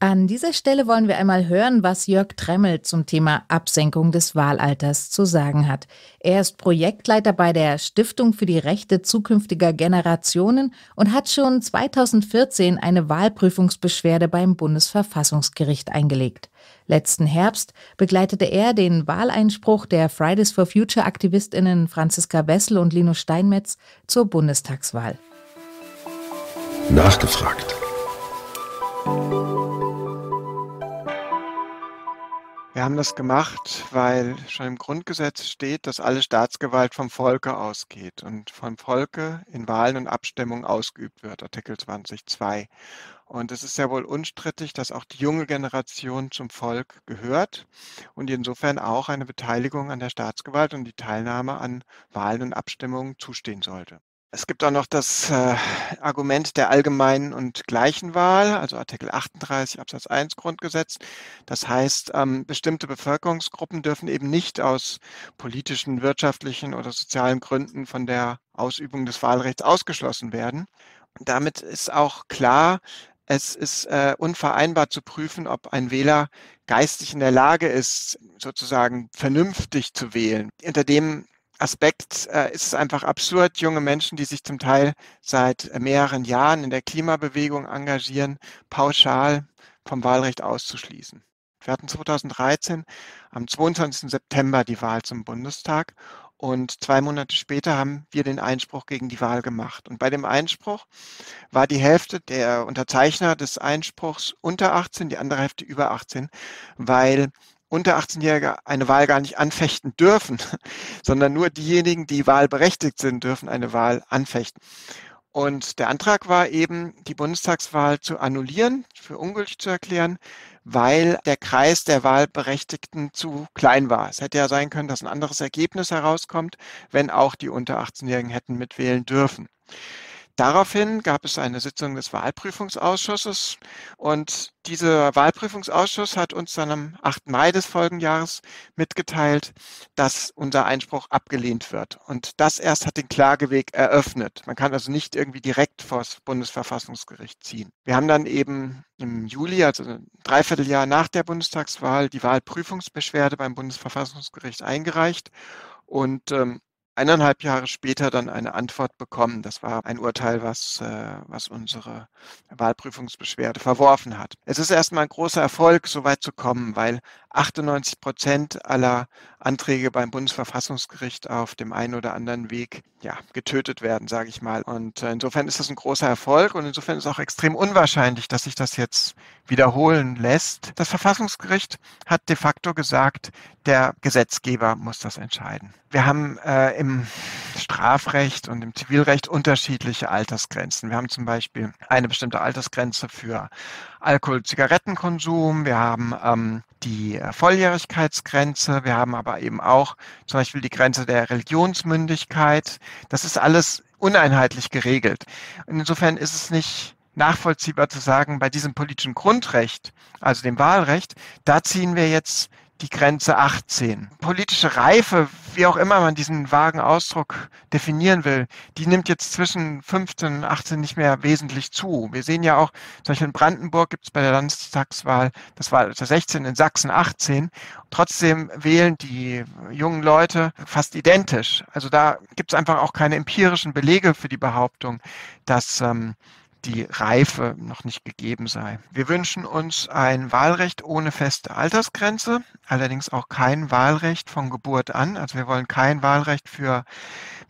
An dieser Stelle wollen wir einmal hören, was Jörg Tremmel zum Thema Absenkung des Wahlalters zu sagen hat. Er ist Projektleiter bei der Stiftung für die Rechte zukünftiger Generationen und hat schon 2014 eine Wahlprüfungsbeschwerde beim Bundesverfassungsgericht eingelegt. Letzten Herbst begleitete er den Wahleinspruch der Fridays for Future Aktivistinnen Franziska Wessel und Linus Steinmetz zur Bundestagswahl. Nachgefragt. Wir haben das gemacht, weil schon im Grundgesetz steht, dass alle Staatsgewalt vom Volke ausgeht und vom Volke in Wahlen und Abstimmungen ausgeübt wird, Artikel 20.2. Und es ist ja wohl unstrittig, dass auch die junge Generation zum Volk gehört und insofern auch eine Beteiligung an der Staatsgewalt und die Teilnahme an Wahlen und Abstimmungen zustehen sollte. Es gibt auch noch das äh, Argument der allgemeinen und gleichen Wahl, also Artikel 38 Absatz 1 Grundgesetz. Das heißt, ähm, bestimmte Bevölkerungsgruppen dürfen eben nicht aus politischen, wirtschaftlichen oder sozialen Gründen von der Ausübung des Wahlrechts ausgeschlossen werden. Und damit ist auch klar, es ist äh, unvereinbar zu prüfen, ob ein Wähler geistig in der Lage ist, sozusagen vernünftig zu wählen. Unter dem Aspekt äh, ist es einfach absurd, junge Menschen, die sich zum Teil seit äh, mehreren Jahren in der Klimabewegung engagieren, pauschal vom Wahlrecht auszuschließen. Wir hatten 2013 am 22. September die Wahl zum Bundestag und zwei Monate später haben wir den Einspruch gegen die Wahl gemacht. Und bei dem Einspruch war die Hälfte der Unterzeichner des Einspruchs unter 18, die andere Hälfte über 18, weil unter 18-Jährige eine Wahl gar nicht anfechten dürfen, sondern nur diejenigen, die wahlberechtigt sind, dürfen eine Wahl anfechten. Und der Antrag war eben, die Bundestagswahl zu annullieren, für ungültig zu erklären, weil der Kreis der Wahlberechtigten zu klein war. Es hätte ja sein können, dass ein anderes Ergebnis herauskommt, wenn auch die unter 18-Jährigen hätten mitwählen dürfen. Daraufhin gab es eine Sitzung des Wahlprüfungsausschusses und dieser Wahlprüfungsausschuss hat uns dann am 8. Mai des folgenden Jahres mitgeteilt, dass unser Einspruch abgelehnt wird. Und das erst hat den Klageweg eröffnet. Man kann also nicht irgendwie direkt vor das Bundesverfassungsgericht ziehen. Wir haben dann eben im Juli, also ein Dreivierteljahr nach der Bundestagswahl, die Wahlprüfungsbeschwerde beim Bundesverfassungsgericht eingereicht und ähm, eineinhalb Jahre später dann eine Antwort bekommen. Das war ein Urteil, was, äh, was unsere Wahlprüfungsbeschwerde verworfen hat. Es ist erstmal ein großer Erfolg, so weit zu kommen, weil 98 Prozent aller Anträge beim Bundesverfassungsgericht auf dem einen oder anderen Weg ja, getötet werden, sage ich mal. Und äh, insofern ist das ein großer Erfolg und insofern ist es auch extrem unwahrscheinlich, dass sich das jetzt wiederholen lässt. Das Verfassungsgericht hat de facto gesagt, der Gesetzgeber muss das entscheiden. Wir haben äh, im Strafrecht und im Zivilrecht unterschiedliche Altersgrenzen. Wir haben zum Beispiel eine bestimmte Altersgrenze für Alkohol- Zigarettenkonsum. Wir haben ähm, die äh, Volljährigkeitsgrenze. Wir haben aber eben auch zum Beispiel die Grenze der Religionsmündigkeit. Das ist alles uneinheitlich geregelt. Und insofern ist es nicht nachvollziehbar zu sagen, bei diesem politischen Grundrecht, also dem Wahlrecht, da ziehen wir jetzt die Grenze 18. Politische Reife, wie auch immer man diesen vagen Ausdruck definieren will, die nimmt jetzt zwischen 15 und 18 nicht mehr wesentlich zu. Wir sehen ja auch, zum Beispiel in Brandenburg gibt es bei der Landtagswahl, das war 16, in Sachsen 18. Trotzdem wählen die jungen Leute fast identisch. Also da gibt es einfach auch keine empirischen Belege für die Behauptung, dass ähm, die Reife noch nicht gegeben sei. Wir wünschen uns ein Wahlrecht ohne feste Altersgrenze, allerdings auch kein Wahlrecht von Geburt an. Also wir wollen kein Wahlrecht für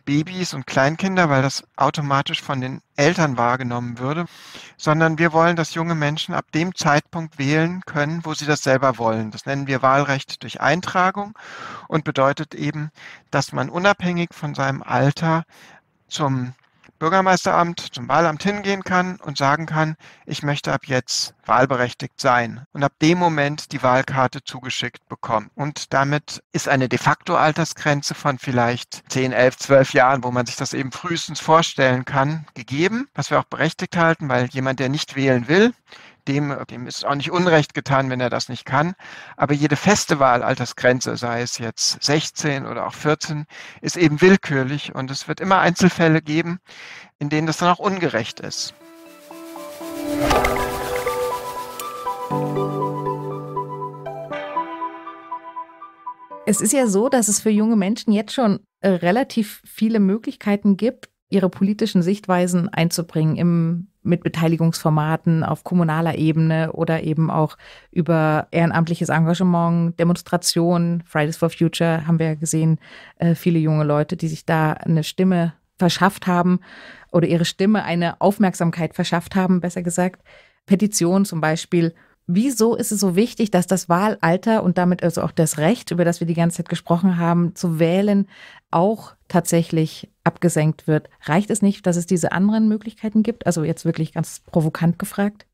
Babys und Kleinkinder, weil das automatisch von den Eltern wahrgenommen würde, sondern wir wollen, dass junge Menschen ab dem Zeitpunkt wählen können, wo sie das selber wollen. Das nennen wir Wahlrecht durch Eintragung und bedeutet eben, dass man unabhängig von seinem Alter zum Bürgermeisteramt, zum Wahlamt hingehen kann und sagen kann, ich möchte ab jetzt wahlberechtigt sein und ab dem Moment die Wahlkarte zugeschickt bekommen. Und damit ist eine de facto Altersgrenze von vielleicht 10, 11, 12 Jahren, wo man sich das eben frühestens vorstellen kann, gegeben, was wir auch berechtigt halten, weil jemand, der nicht wählen will, dem, dem ist auch nicht Unrecht getan, wenn er das nicht kann. Aber jede feste Wahlaltersgrenze, sei es jetzt 16 oder auch 14, ist eben willkürlich und es wird immer Einzelfälle geben, in denen das dann auch ungerecht ist. Es ist ja so, dass es für junge Menschen jetzt schon äh, relativ viele Möglichkeiten gibt, ihre politischen Sichtweisen einzubringen im mit Beteiligungsformaten auf kommunaler Ebene oder eben auch über ehrenamtliches Engagement, Demonstrationen, Fridays for Future haben wir ja gesehen, äh, viele junge Leute, die sich da eine Stimme verschafft haben oder ihre Stimme eine Aufmerksamkeit verschafft haben, besser gesagt. Petitionen zum Beispiel Wieso ist es so wichtig, dass das Wahlalter und damit also auch das Recht, über das wir die ganze Zeit gesprochen haben, zu wählen, auch tatsächlich abgesenkt wird? Reicht es nicht, dass es diese anderen Möglichkeiten gibt? Also jetzt wirklich ganz provokant gefragt.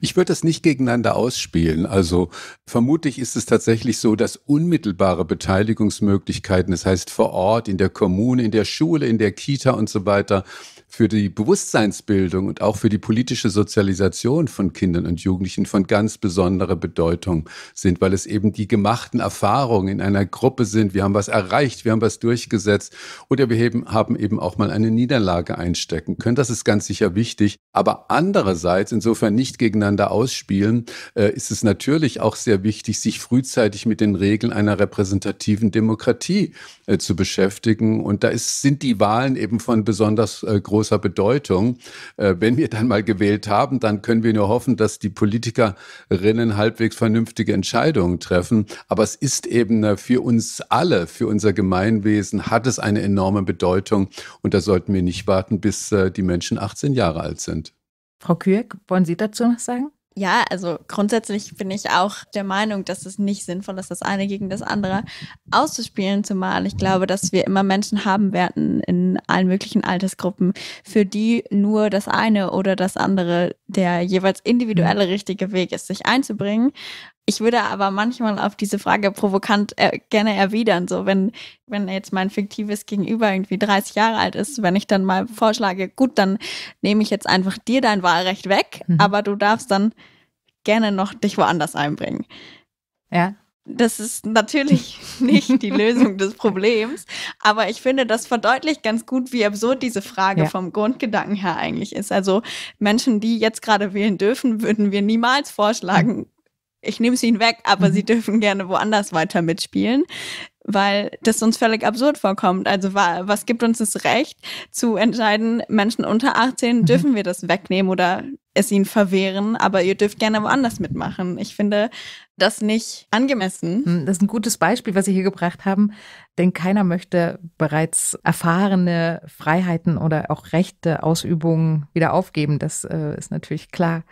Ich würde das nicht gegeneinander ausspielen. Also vermutlich ist es tatsächlich so, dass unmittelbare Beteiligungsmöglichkeiten, das heißt vor Ort, in der Kommune, in der Schule, in der Kita und so weiter, für die Bewusstseinsbildung und auch für die politische Sozialisation von Kindern und Jugendlichen von ganz besonderer Bedeutung sind, weil es eben die gemachten Erfahrungen in einer Gruppe sind. Wir haben was erreicht, wir haben was durchgesetzt oder wir haben eben auch mal eine Niederlage einstecken können. Das ist ganz sicher wichtig. Aber andererseits, insofern nicht gegeneinander ausspielen, äh, ist es natürlich auch sehr wichtig, sich frühzeitig mit den Regeln einer repräsentativen Demokratie äh, zu beschäftigen. Und da ist, sind die Wahlen eben von besonders äh, großer großer Bedeutung. Äh, wenn wir dann mal gewählt haben, dann können wir nur hoffen, dass die Politikerinnen halbwegs vernünftige Entscheidungen treffen. Aber es ist eben äh, für uns alle, für unser Gemeinwesen, hat es eine enorme Bedeutung. Und da sollten wir nicht warten, bis äh, die Menschen 18 Jahre alt sind. Frau Kürk, wollen Sie dazu noch sagen? Ja, also grundsätzlich bin ich auch der Meinung, dass es nicht sinnvoll ist, das eine gegen das andere auszuspielen, zumal ich glaube, dass wir immer Menschen haben werden in allen möglichen Altersgruppen, für die nur das eine oder das andere der jeweils individuelle mhm. richtige Weg ist, sich einzubringen. Ich würde aber manchmal auf diese Frage provokant äh, gerne erwidern, so wenn, wenn jetzt mein fiktives Gegenüber irgendwie 30 Jahre alt ist, wenn ich dann mal vorschlage, gut, dann nehme ich jetzt einfach dir dein Wahlrecht weg, mhm. aber du darfst dann gerne noch dich woanders einbringen. Ja. Das ist natürlich nicht die Lösung des Problems, aber ich finde, das verdeutlicht ganz gut, wie absurd diese Frage ja. vom Grundgedanken her eigentlich ist. Also Menschen, die jetzt gerade wählen dürfen, würden wir niemals vorschlagen, ich nehme es ihnen weg, aber mhm. sie dürfen gerne woanders weiter mitspielen, weil das uns völlig absurd vorkommt. Also was gibt uns das Recht zu entscheiden, Menschen unter 18 mhm. dürfen wir das wegnehmen oder es ihnen verwehren, aber ihr dürft gerne woanders mitmachen. Ich finde das nicht angemessen. Hm, das ist ein gutes Beispiel, was Sie hier gebracht haben, denn keiner möchte bereits erfahrene Freiheiten oder auch Rechte, Ausübungen wieder aufgeben. Das äh, ist natürlich klar.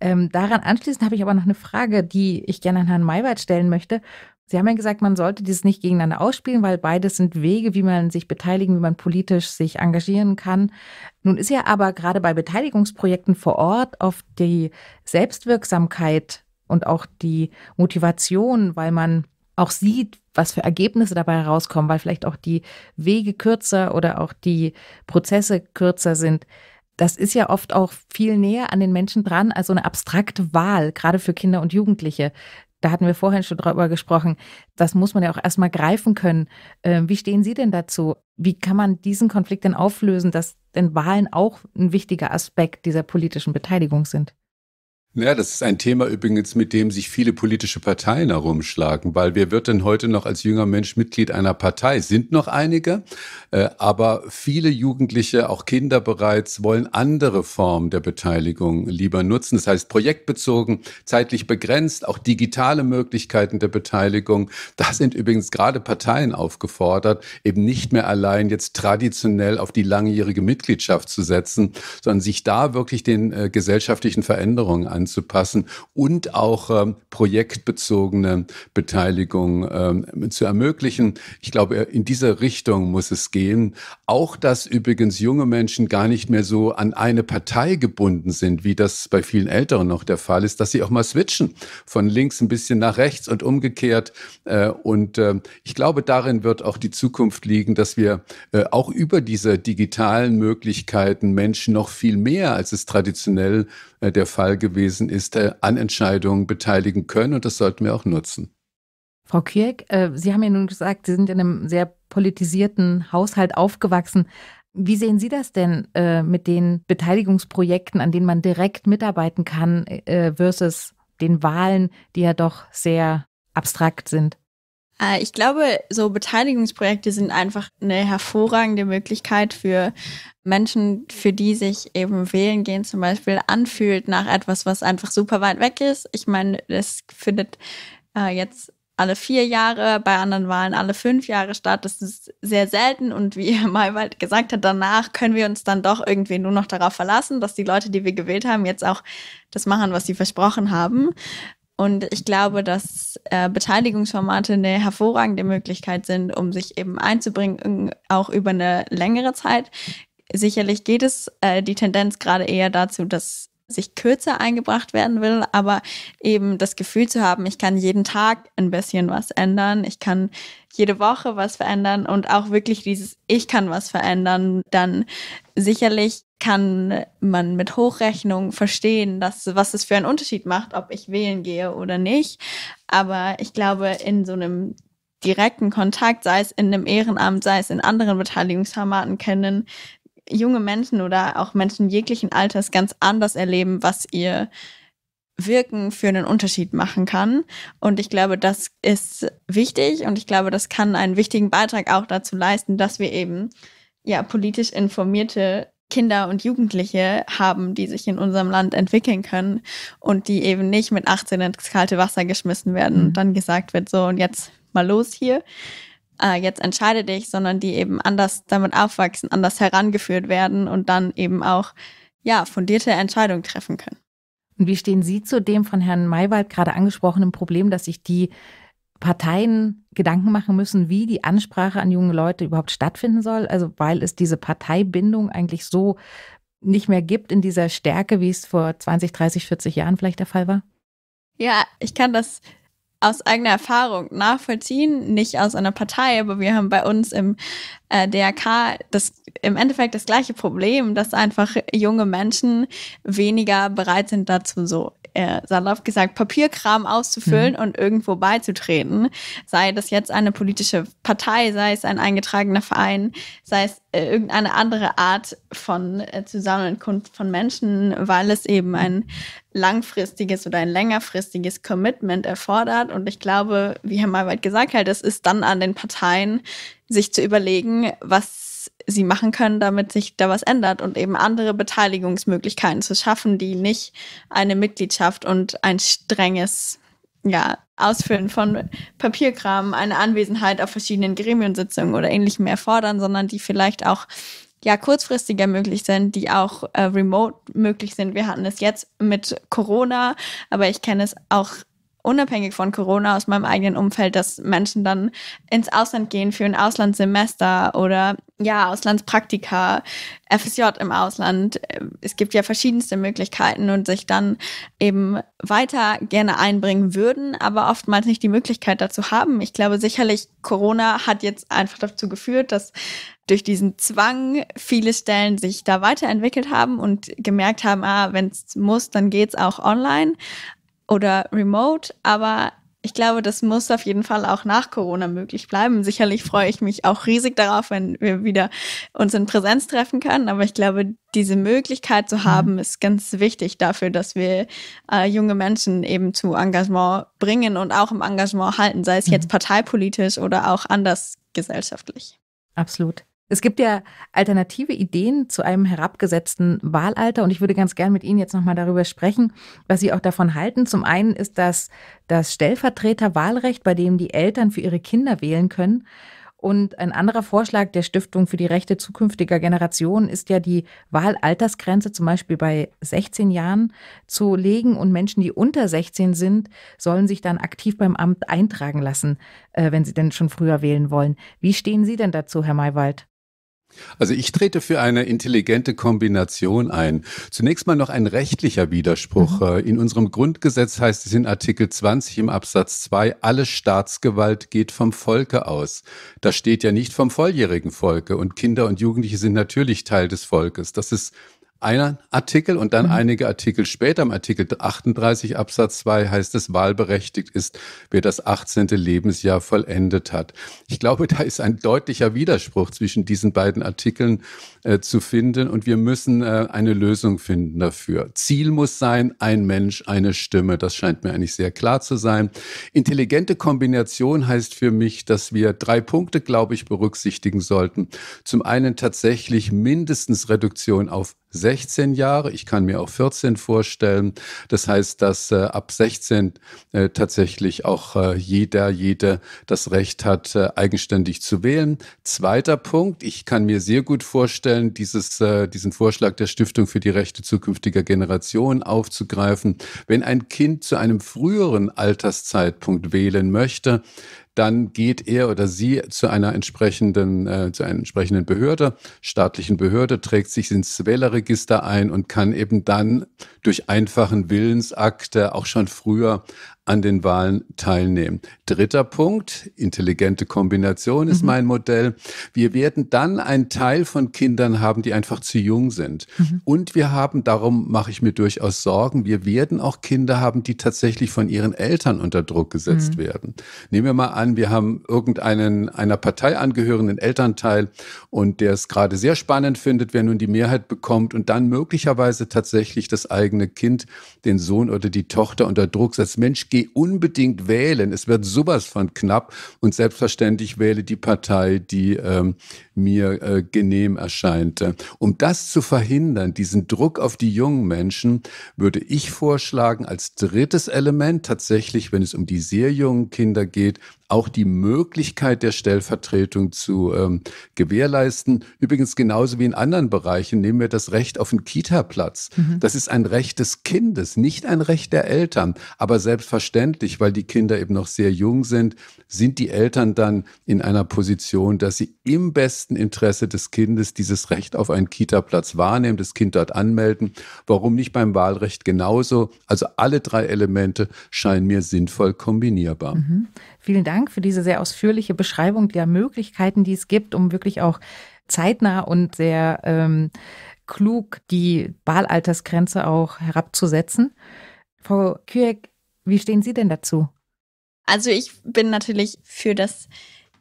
Ähm, daran anschließend habe ich aber noch eine Frage, die ich gerne an Herrn Maywald stellen möchte. Sie haben ja gesagt, man sollte dieses nicht gegeneinander ausspielen, weil beides sind Wege, wie man sich beteiligen, wie man politisch sich engagieren kann. Nun ist ja aber gerade bei Beteiligungsprojekten vor Ort oft die Selbstwirksamkeit und auch die Motivation, weil man auch sieht, was für Ergebnisse dabei herauskommen, weil vielleicht auch die Wege kürzer oder auch die Prozesse kürzer sind das ist ja oft auch viel näher an den Menschen dran als so eine abstrakte Wahl, gerade für Kinder und Jugendliche. Da hatten wir vorhin schon drüber gesprochen. Das muss man ja auch erstmal greifen können. Ähm, wie stehen Sie denn dazu? Wie kann man diesen Konflikt denn auflösen, dass denn Wahlen auch ein wichtiger Aspekt dieser politischen Beteiligung sind? Ja, das ist ein Thema übrigens, mit dem sich viele politische Parteien herumschlagen, weil wer wird denn heute noch als junger Mensch Mitglied einer Partei? Sind noch einige, äh, aber viele Jugendliche, auch Kinder bereits, wollen andere Formen der Beteiligung lieber nutzen. Das heißt, projektbezogen, zeitlich begrenzt, auch digitale Möglichkeiten der Beteiligung. Da sind übrigens gerade Parteien aufgefordert, eben nicht mehr allein jetzt traditionell auf die langjährige Mitgliedschaft zu setzen, sondern sich da wirklich den äh, gesellschaftlichen Veränderungen anzunehmen anzupassen und auch ähm, projektbezogene Beteiligung ähm, zu ermöglichen. Ich glaube, in dieser Richtung muss es gehen. Auch, dass übrigens junge Menschen gar nicht mehr so an eine Partei gebunden sind, wie das bei vielen Älteren noch der Fall ist, dass sie auch mal switchen von links ein bisschen nach rechts und umgekehrt. Äh, und äh, ich glaube, darin wird auch die Zukunft liegen, dass wir äh, auch über diese digitalen Möglichkeiten Menschen noch viel mehr, als es traditionell der Fall gewesen ist, an Entscheidungen beteiligen können. Und das sollten wir auch nutzen. Frau Kierk, äh, Sie haben ja nun gesagt, Sie sind in einem sehr politisierten Haushalt aufgewachsen. Wie sehen Sie das denn äh, mit den Beteiligungsprojekten, an denen man direkt mitarbeiten kann, äh, versus den Wahlen, die ja doch sehr abstrakt sind? Äh, ich glaube, so Beteiligungsprojekte sind einfach eine hervorragende Möglichkeit für Menschen, für die sich eben wählen gehen zum Beispiel anfühlt nach etwas, was einfach super weit weg ist. Ich meine, das findet äh, jetzt alle vier Jahre, bei anderen Wahlen alle fünf Jahre statt. Das ist sehr selten und wie Maywald gesagt hat, danach können wir uns dann doch irgendwie nur noch darauf verlassen, dass die Leute, die wir gewählt haben, jetzt auch das machen, was sie versprochen haben. Und ich glaube, dass äh, Beteiligungsformate eine hervorragende Möglichkeit sind, um sich eben einzubringen, auch über eine längere Zeit. Sicherlich geht es äh, die Tendenz gerade eher dazu, dass sich kürzer eingebracht werden will, aber eben das Gefühl zu haben, ich kann jeden Tag ein bisschen was ändern, ich kann jede Woche was verändern und auch wirklich dieses Ich kann was verändern, dann sicherlich kann man mit Hochrechnung verstehen, dass, was es für einen Unterschied macht, ob ich wählen gehe oder nicht. Aber ich glaube, in so einem direkten Kontakt, sei es in einem Ehrenamt, sei es in anderen Beteiligungsformaten, können junge Menschen oder auch Menschen jeglichen Alters ganz anders erleben, was ihr Wirken für einen Unterschied machen kann. Und ich glaube, das ist wichtig und ich glaube, das kann einen wichtigen Beitrag auch dazu leisten, dass wir eben ja politisch informierte Kinder und Jugendliche haben, die sich in unserem Land entwickeln können und die eben nicht mit 18 ins kalte Wasser geschmissen werden mhm. und dann gesagt wird, so und jetzt mal los hier, äh, jetzt entscheide dich, sondern die eben anders damit aufwachsen, anders herangeführt werden und dann eben auch ja, fundierte Entscheidungen treffen können. Und wie stehen Sie zu dem von Herrn Maywald gerade angesprochenen Problem, dass sich die Parteien Gedanken machen müssen, wie die Ansprache an junge Leute überhaupt stattfinden soll? Also weil es diese Parteibindung eigentlich so nicht mehr gibt in dieser Stärke, wie es vor 20, 30, 40 Jahren vielleicht der Fall war? Ja, ich kann das aus eigener Erfahrung nachvollziehen, nicht aus einer Partei, aber wir haben bei uns im äh, DRK das, im Endeffekt das gleiche Problem, dass einfach junge Menschen weniger bereit sind dazu, so äh, salopp gesagt, Papierkram auszufüllen mhm. und irgendwo beizutreten. Sei das jetzt eine politische Partei, sei es ein eingetragener Verein, sei es äh, irgendeine andere Art von äh, Zusammenkunft von Menschen, weil es eben ein langfristiges oder ein längerfristiges Commitment erfordert. Und ich glaube, wie Herr Malweit gesagt hat, es ist dann an den Parteien, sich zu überlegen, was sie machen können, damit sich da was ändert und eben andere Beteiligungsmöglichkeiten zu schaffen, die nicht eine Mitgliedschaft und ein strenges ja, Ausfüllen von Papierkram, eine Anwesenheit auf verschiedenen Gremiensitzungen oder ähnlichem erfordern, sondern die vielleicht auch ja kurzfristiger möglich sind, die auch äh, remote möglich sind. Wir hatten es jetzt mit Corona, aber ich kenne es auch unabhängig von Corona aus meinem eigenen Umfeld, dass Menschen dann ins Ausland gehen für ein Auslandssemester oder ja, Auslandspraktika, FSJ im Ausland. Es gibt ja verschiedenste Möglichkeiten und sich dann eben weiter gerne einbringen würden, aber oftmals nicht die Möglichkeit dazu haben. Ich glaube sicherlich, Corona hat jetzt einfach dazu geführt, dass durch diesen Zwang viele Stellen sich da weiterentwickelt haben und gemerkt haben, ah, wenn es muss, dann geht's auch online oder remote, aber ich glaube, das muss auf jeden Fall auch nach Corona möglich bleiben. Sicherlich freue ich mich auch riesig darauf, wenn wir wieder uns in Präsenz treffen können. Aber ich glaube, diese Möglichkeit zu mhm. haben, ist ganz wichtig dafür, dass wir äh, junge Menschen eben zu Engagement bringen und auch im Engagement halten, sei es mhm. jetzt parteipolitisch oder auch anders gesellschaftlich. Absolut. Es gibt ja alternative Ideen zu einem herabgesetzten Wahlalter und ich würde ganz gern mit Ihnen jetzt nochmal darüber sprechen, was Sie auch davon halten. Zum einen ist das das Stellvertreterwahlrecht, bei dem die Eltern für ihre Kinder wählen können. Und ein anderer Vorschlag der Stiftung für die Rechte zukünftiger Generationen ist ja, die Wahlaltersgrenze zum Beispiel bei 16 Jahren zu legen und Menschen, die unter 16 sind, sollen sich dann aktiv beim Amt eintragen lassen, äh, wenn sie denn schon früher wählen wollen. Wie stehen Sie denn dazu, Herr Maywald? Also ich trete für eine intelligente Kombination ein. Zunächst mal noch ein rechtlicher Widerspruch. Mhm. Äh, in unserem Grundgesetz heißt es in Artikel 20 im Absatz 2, alle Staatsgewalt geht vom Volke aus. Da steht ja nicht vom volljährigen Volke und Kinder und Jugendliche sind natürlich Teil des Volkes. Das ist einen Artikel und dann mhm. einige Artikel später, im Artikel 38 Absatz 2 heißt es, wahlberechtigt ist, wer das 18. Lebensjahr vollendet hat. Ich glaube, da ist ein deutlicher Widerspruch zwischen diesen beiden Artikeln äh, zu finden und wir müssen äh, eine Lösung finden dafür. Ziel muss sein, ein Mensch, eine Stimme. Das scheint mir eigentlich sehr klar zu sein. Intelligente Kombination heißt für mich, dass wir drei Punkte, glaube ich, berücksichtigen sollten. Zum einen tatsächlich mindestens Reduktion auf 16 Jahre. Ich kann mir auch 14 vorstellen. Das heißt, dass äh, ab 16 äh, tatsächlich auch äh, jeder, jede das Recht hat, äh, eigenständig zu wählen. Zweiter Punkt. Ich kann mir sehr gut vorstellen, dieses, äh, diesen Vorschlag der Stiftung für die Rechte zukünftiger Generationen aufzugreifen. Wenn ein Kind zu einem früheren Alterszeitpunkt wählen möchte, dann geht er oder sie zu einer entsprechenden, äh, zu einer entsprechenden Behörde, staatlichen Behörde, trägt sich ins Wählerregister ein und kann eben dann durch einfachen Willensakte auch schon früher an den Wahlen teilnehmen. Dritter Punkt, intelligente Kombination ist mhm. mein Modell. Wir werden dann einen Teil von Kindern haben, die einfach zu jung sind. Mhm. Und wir haben, darum mache ich mir durchaus Sorgen, wir werden auch Kinder haben, die tatsächlich von ihren Eltern unter Druck gesetzt mhm. werden. Nehmen wir mal an, an, wir haben irgendeinen einer Partei angehörenden Elternteil und der es gerade sehr spannend findet, wer nun die Mehrheit bekommt und dann möglicherweise tatsächlich das eigene Kind, den Sohn oder die Tochter unter Druck setzt. Mensch, geh unbedingt wählen. Es wird sowas von knapp und selbstverständlich wähle die Partei, die ähm, mir äh, genehm erscheint. Um das zu verhindern, diesen Druck auf die jungen Menschen, würde ich vorschlagen, als drittes Element tatsächlich, wenn es um die sehr jungen Kinder geht, auch die Möglichkeit der Stellvertretung zu ähm, gewährleisten. Übrigens genauso wie in anderen Bereichen nehmen wir das Recht auf einen Kita-Platz. Mhm. Das ist ein Recht des Kindes, nicht ein Recht der Eltern. Aber selbstverständlich, weil die Kinder eben noch sehr jung sind, sind die Eltern dann in einer Position, dass sie im besten Interesse des Kindes dieses Recht auf einen Kita-Platz wahrnehmen, das Kind dort anmelden. Warum nicht beim Wahlrecht genauso? Also alle drei Elemente scheinen mir sinnvoll kombinierbar. Mhm. Vielen Dank für diese sehr ausführliche Beschreibung der Möglichkeiten, die es gibt, um wirklich auch zeitnah und sehr ähm, klug die Wahlaltersgrenze auch herabzusetzen. Frau Küeck, wie stehen Sie denn dazu? Also ich bin natürlich für das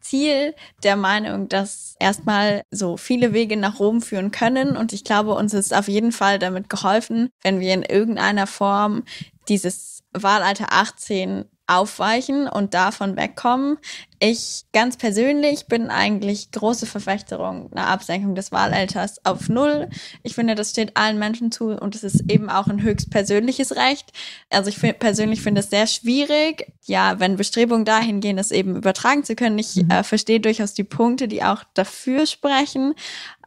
Ziel der Meinung, dass erstmal so viele Wege nach Rom führen können. Und ich glaube, uns ist auf jeden Fall damit geholfen, wenn wir in irgendeiner Form dieses Wahlalter 18 aufweichen und davon wegkommen. Ich ganz persönlich bin eigentlich große Verfechterung einer Absenkung des Wahlalters auf Null. Ich finde, das steht allen Menschen zu und es ist eben auch ein höchst persönliches Recht. Also ich find, persönlich finde es sehr schwierig, ja, wenn Bestrebungen dahin gehen, es eben übertragen zu können. Ich mhm. äh, verstehe durchaus die Punkte, die auch dafür sprechen.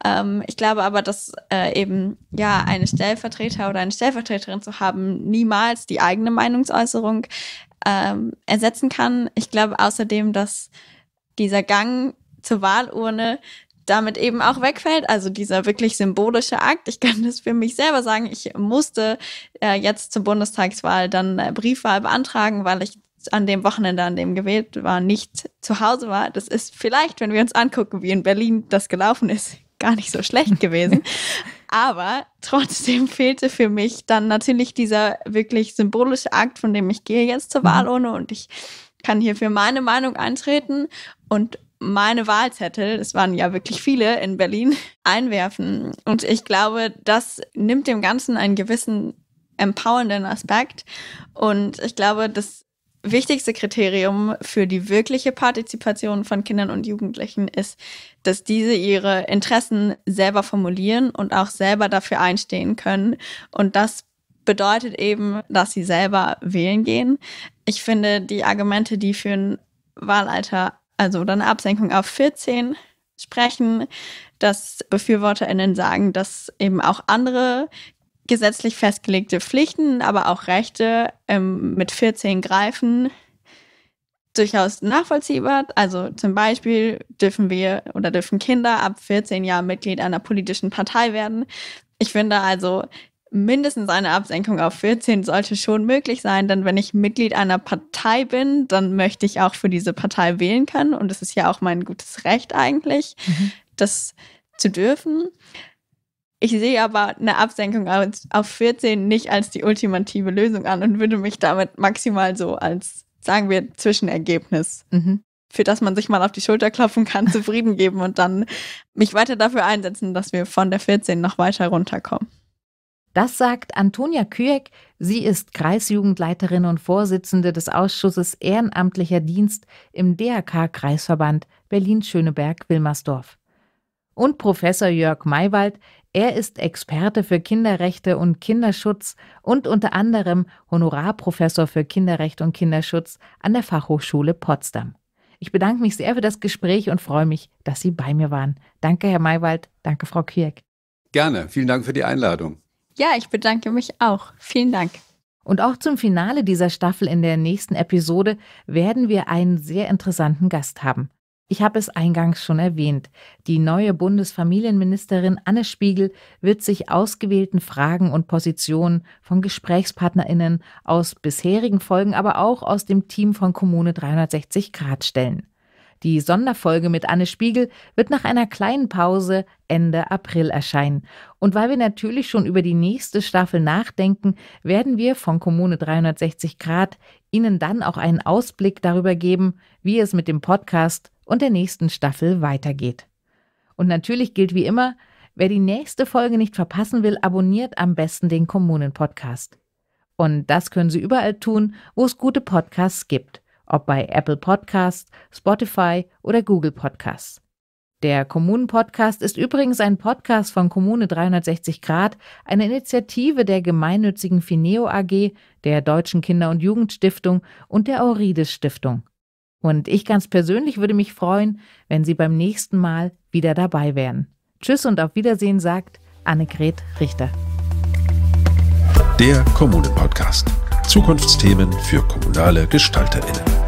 Ähm, ich glaube aber, dass äh, eben, ja, eine Stellvertreter oder eine Stellvertreterin zu haben, niemals die eigene Meinungsäußerung ähm, ersetzen kann. Ich glaube außerdem, dass dieser Gang zur Wahlurne damit eben auch wegfällt. Also dieser wirklich symbolische Akt. Ich kann das für mich selber sagen. Ich musste äh, jetzt zur Bundestagswahl dann äh, Briefwahl beantragen, weil ich an dem Wochenende, an dem gewählt war, nicht zu Hause war. Das ist vielleicht, wenn wir uns angucken, wie in Berlin das gelaufen ist, gar nicht so schlecht gewesen. Aber trotzdem fehlte für mich dann natürlich dieser wirklich symbolische Akt, von dem ich gehe jetzt zur mhm. Wahlurne und ich kann hier für meine Meinung eintreten und meine Wahlzettel, es waren ja wirklich viele in Berlin, einwerfen. Und ich glaube, das nimmt dem Ganzen einen gewissen empowernden Aspekt. Und ich glaube, das wichtigste Kriterium für die wirkliche Partizipation von Kindern und Jugendlichen ist, dass diese ihre Interessen selber formulieren und auch selber dafür einstehen können. Und das bedeutet eben, dass sie selber wählen gehen. Ich finde die Argumente, die für ein Wahlalter, also eine Absenkung auf 14 sprechen, dass BefürworterInnen sagen, dass eben auch andere gesetzlich festgelegte Pflichten, aber auch Rechte ähm, mit 14 greifen. Durchaus nachvollziehbar. Also zum Beispiel dürfen wir oder dürfen Kinder ab 14 Jahren Mitglied einer politischen Partei werden. Ich finde also, mindestens eine Absenkung auf 14 sollte schon möglich sein, denn wenn ich Mitglied einer Partei bin, dann möchte ich auch für diese Partei wählen können. Und es ist ja auch mein gutes Recht eigentlich, mhm. das zu dürfen. Ich sehe aber eine Absenkung auf 14 nicht als die ultimative Lösung an und würde mich damit maximal so als, sagen wir, Zwischenergebnis, mhm. für das man sich mal auf die Schulter klopfen kann, zufrieden geben und dann mich weiter dafür einsetzen, dass wir von der 14 noch weiter runterkommen. Das sagt Antonia Kühek. Sie ist Kreisjugendleiterin und Vorsitzende des Ausschusses Ehrenamtlicher Dienst im DRK-Kreisverband Berlin-Schöneberg-Wilmersdorf. Und Professor Jörg Maywald er ist Experte für Kinderrechte und Kinderschutz und unter anderem Honorarprofessor für Kinderrecht und Kinderschutz an der Fachhochschule Potsdam. Ich bedanke mich sehr für das Gespräch und freue mich, dass Sie bei mir waren. Danke, Herr Maywald. Danke, Frau Kirk. Gerne. Vielen Dank für die Einladung. Ja, ich bedanke mich auch. Vielen Dank. Und auch zum Finale dieser Staffel in der nächsten Episode werden wir einen sehr interessanten Gast haben. Ich habe es eingangs schon erwähnt. Die neue Bundesfamilienministerin Anne Spiegel wird sich ausgewählten Fragen und Positionen von Gesprächspartnerinnen aus bisherigen Folgen, aber auch aus dem Team von Kommune 360 Grad stellen. Die Sonderfolge mit Anne Spiegel wird nach einer kleinen Pause Ende April erscheinen. Und weil wir natürlich schon über die nächste Staffel nachdenken, werden wir von Kommune 360 Grad Ihnen dann auch einen Ausblick darüber geben, wie es mit dem Podcast und der nächsten Staffel weitergeht. Und natürlich gilt wie immer, wer die nächste Folge nicht verpassen will, abonniert am besten den Kommunen-Podcast. Und das können Sie überall tun, wo es gute Podcasts gibt ob bei Apple Podcasts, Spotify oder Google Podcasts. Der Kommunenpodcast ist übrigens ein Podcast von Kommune 360 Grad, eine Initiative der gemeinnützigen Fineo AG, der Deutschen Kinder- und Jugendstiftung und der Aurides Stiftung. Und ich ganz persönlich würde mich freuen, wenn Sie beim nächsten Mal wieder dabei wären. Tschüss und auf Wiedersehen sagt Annegret Richter. Der Kommunenpodcast. Zukunftsthemen für kommunale GestalterInnen.